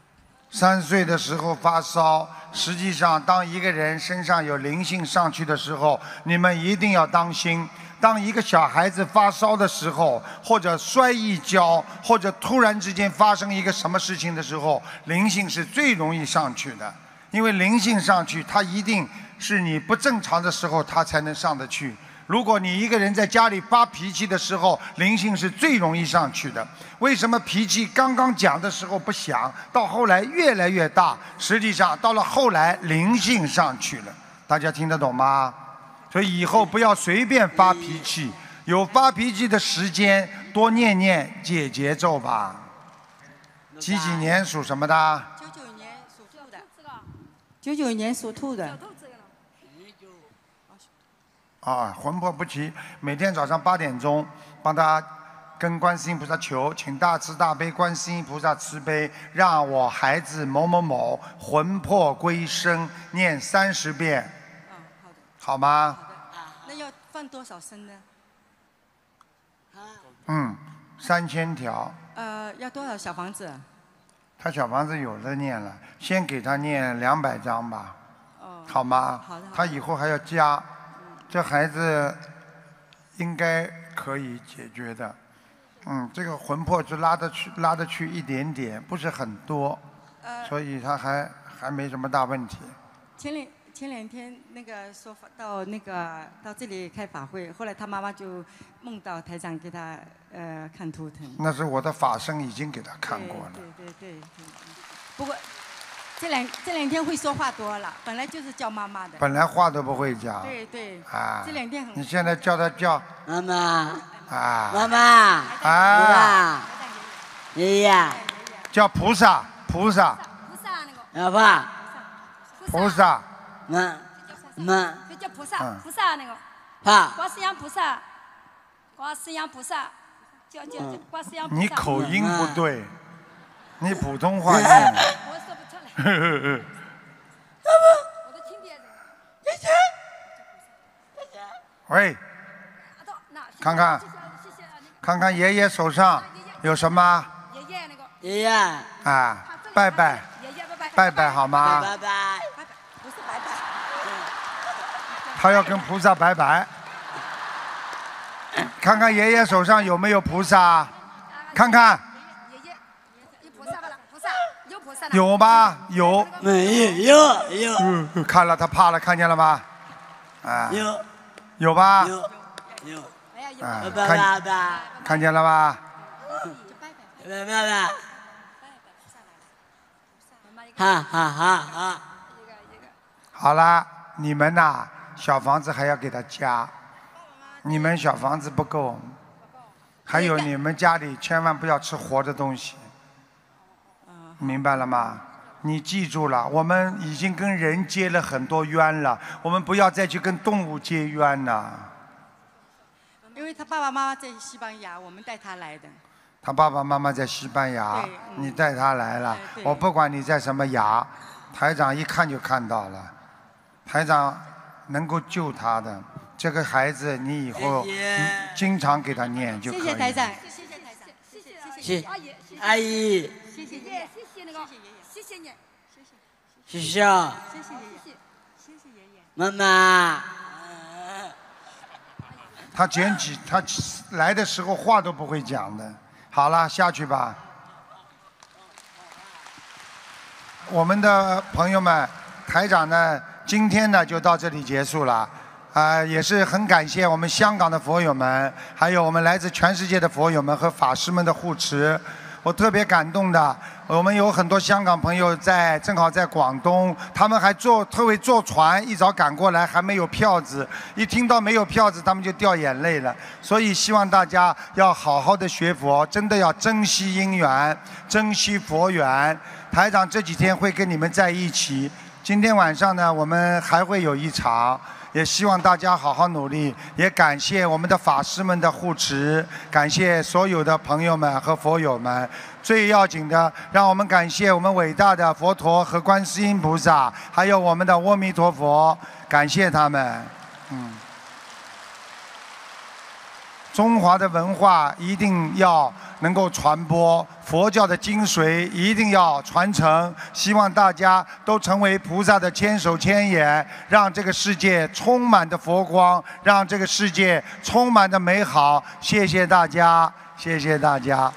三岁的时候发烧，实际上当一个人身上有灵性上去的时候，你们一定要当心。当一个小孩子发烧的时候，或者摔一跤，或者突然之间发生一个什么事情的时候，灵性是最容易上去的。因为灵性上去，它一定是你不正常的时候，它才能上得去。如果你一个人在家里发脾气的时候，灵性是最容易上去的。为什么脾气刚刚讲的时候不响，到后来越来越大？实际上到了后来灵性上去了，大家听得懂吗？所以以后不要随便发脾气，有发脾气的时间多念念解节奏吧。几几年属什么的？九九年属兔的，九九年属兔的。啊，魂魄不齐，每天早上八点钟，帮他跟观世音菩萨求，请大慈大悲观世音菩萨慈悲，让我孩子某某某魂魄归生，念三十遍，嗯，好的，好吗？好的啊，那要放多少生呢？嗯，三千条。呃，要多少小房子？他小房子有的念了，先给他念两百张吧，哦，好吗？好的，他以后还要加。这孩子应该可以解决的，嗯，这个魂魄就拉得去，拉得去一点点，不是很多，所以他还还没什么大问题。前两前两天那个说到那个到这里开法会，后来他妈妈就梦到台长给他呃看图腾。那是我的法身已经给他看过了。对对对，不过。这两这两天会说话多了，本来就是叫妈妈的。本来话都不会讲。对对啊，这两天。很。你现在叫他叫妈妈啊，妈妈啊，爷爷，叫菩萨菩萨菩萨那个老婆菩萨嗯嗯就叫菩萨菩萨那个啊，观世音菩萨，观世音菩萨叫叫观世音。你口音不对，你普通话硬。<laughs> 呵呵呵，我的亲爹呢？别抢，别抢！喂，看看，看看爷爷手上有什么？爷爷那个。爷爷。啊，拜拜。爷爷拜拜，拜拜好吗？拜拜，不是拜拜。他要跟菩萨拜拜。看看爷爷手上有没有菩萨？看看。有吧？有没有？有看了，他怕了，看见了吧？有有吧？有有。看见了？看见了吧？哈白哈哈好了，你们呐，小房子还要给他加，你们小房子不够，还有你们家里千万不要吃活的东西。明白了吗？你记住了，我们已经跟人结了很多冤了，我们不要再去跟动物结冤了。因为他爸爸妈妈在西班牙，我们带他来的。他爸爸妈妈在西班牙，你带他来了。我不管你在什么牙，台长一看就看到了。台长能够救他的这个孩子，你以后经常给他念就可以了。谢谢台长，谢谢台长，谢谢谢谢。阿姨，阿姨，谢谢。谢谢爷爷，谢谢你，谢谢。谢谢，谢谢爷爷，谢谢爷爷。妈妈。他捡起，他来的时候话都不会讲的。好了，下去吧。我们的朋友们，台长呢？今天呢就到这里结束了。啊，也是很感谢我们香港的佛友们，还有我们来自全世界的佛友们和法师们的护持。我特别感动的，我们有很多香港朋友在，正好在广东，他们还坐特为坐船一早赶过来，还没有票子，一听到没有票子，他们就掉眼泪了。所以希望大家要好好的学佛，真的要珍惜姻缘，珍惜佛缘。台长这几天会跟你们在一起，今天晚上呢，我们还会有一场。也希望大家好好努力，也感谢我们的法师们的护持，感谢所有的朋友们和佛友们。最要紧的，让我们感谢我们伟大的佛陀和观世音菩萨，还有我们的阿弥陀佛，感谢他们。嗯。中华的文化一定要能够传播，佛教的精髓一定要传承。希望大家都成为菩萨的千手千眼，让这个世界充满的佛光，让这个世界充满的美好。谢谢大家，谢谢大家。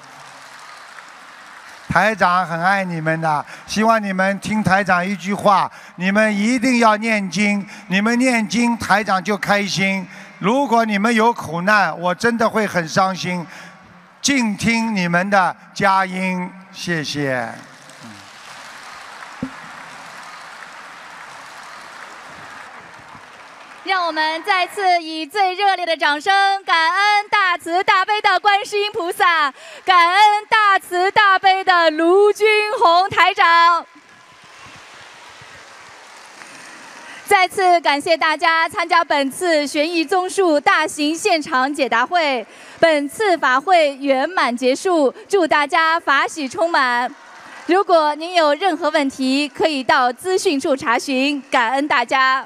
台长很爱你们的，希望你们听台长一句话，你们一定要念经，你们念经，台长就开心。如果你们有苦难，我真的会很伤心，静听你们的佳音。谢谢。让我们再次以最热烈的掌声，感恩大慈大悲的观世音菩萨，感恩大慈大悲的卢军宏台长。再次感谢大家参加本次悬疑综述大型现场解答会，本次法会圆满结束，祝大家法喜充满。如果您有任何问题，可以到资讯处查询。感恩大家。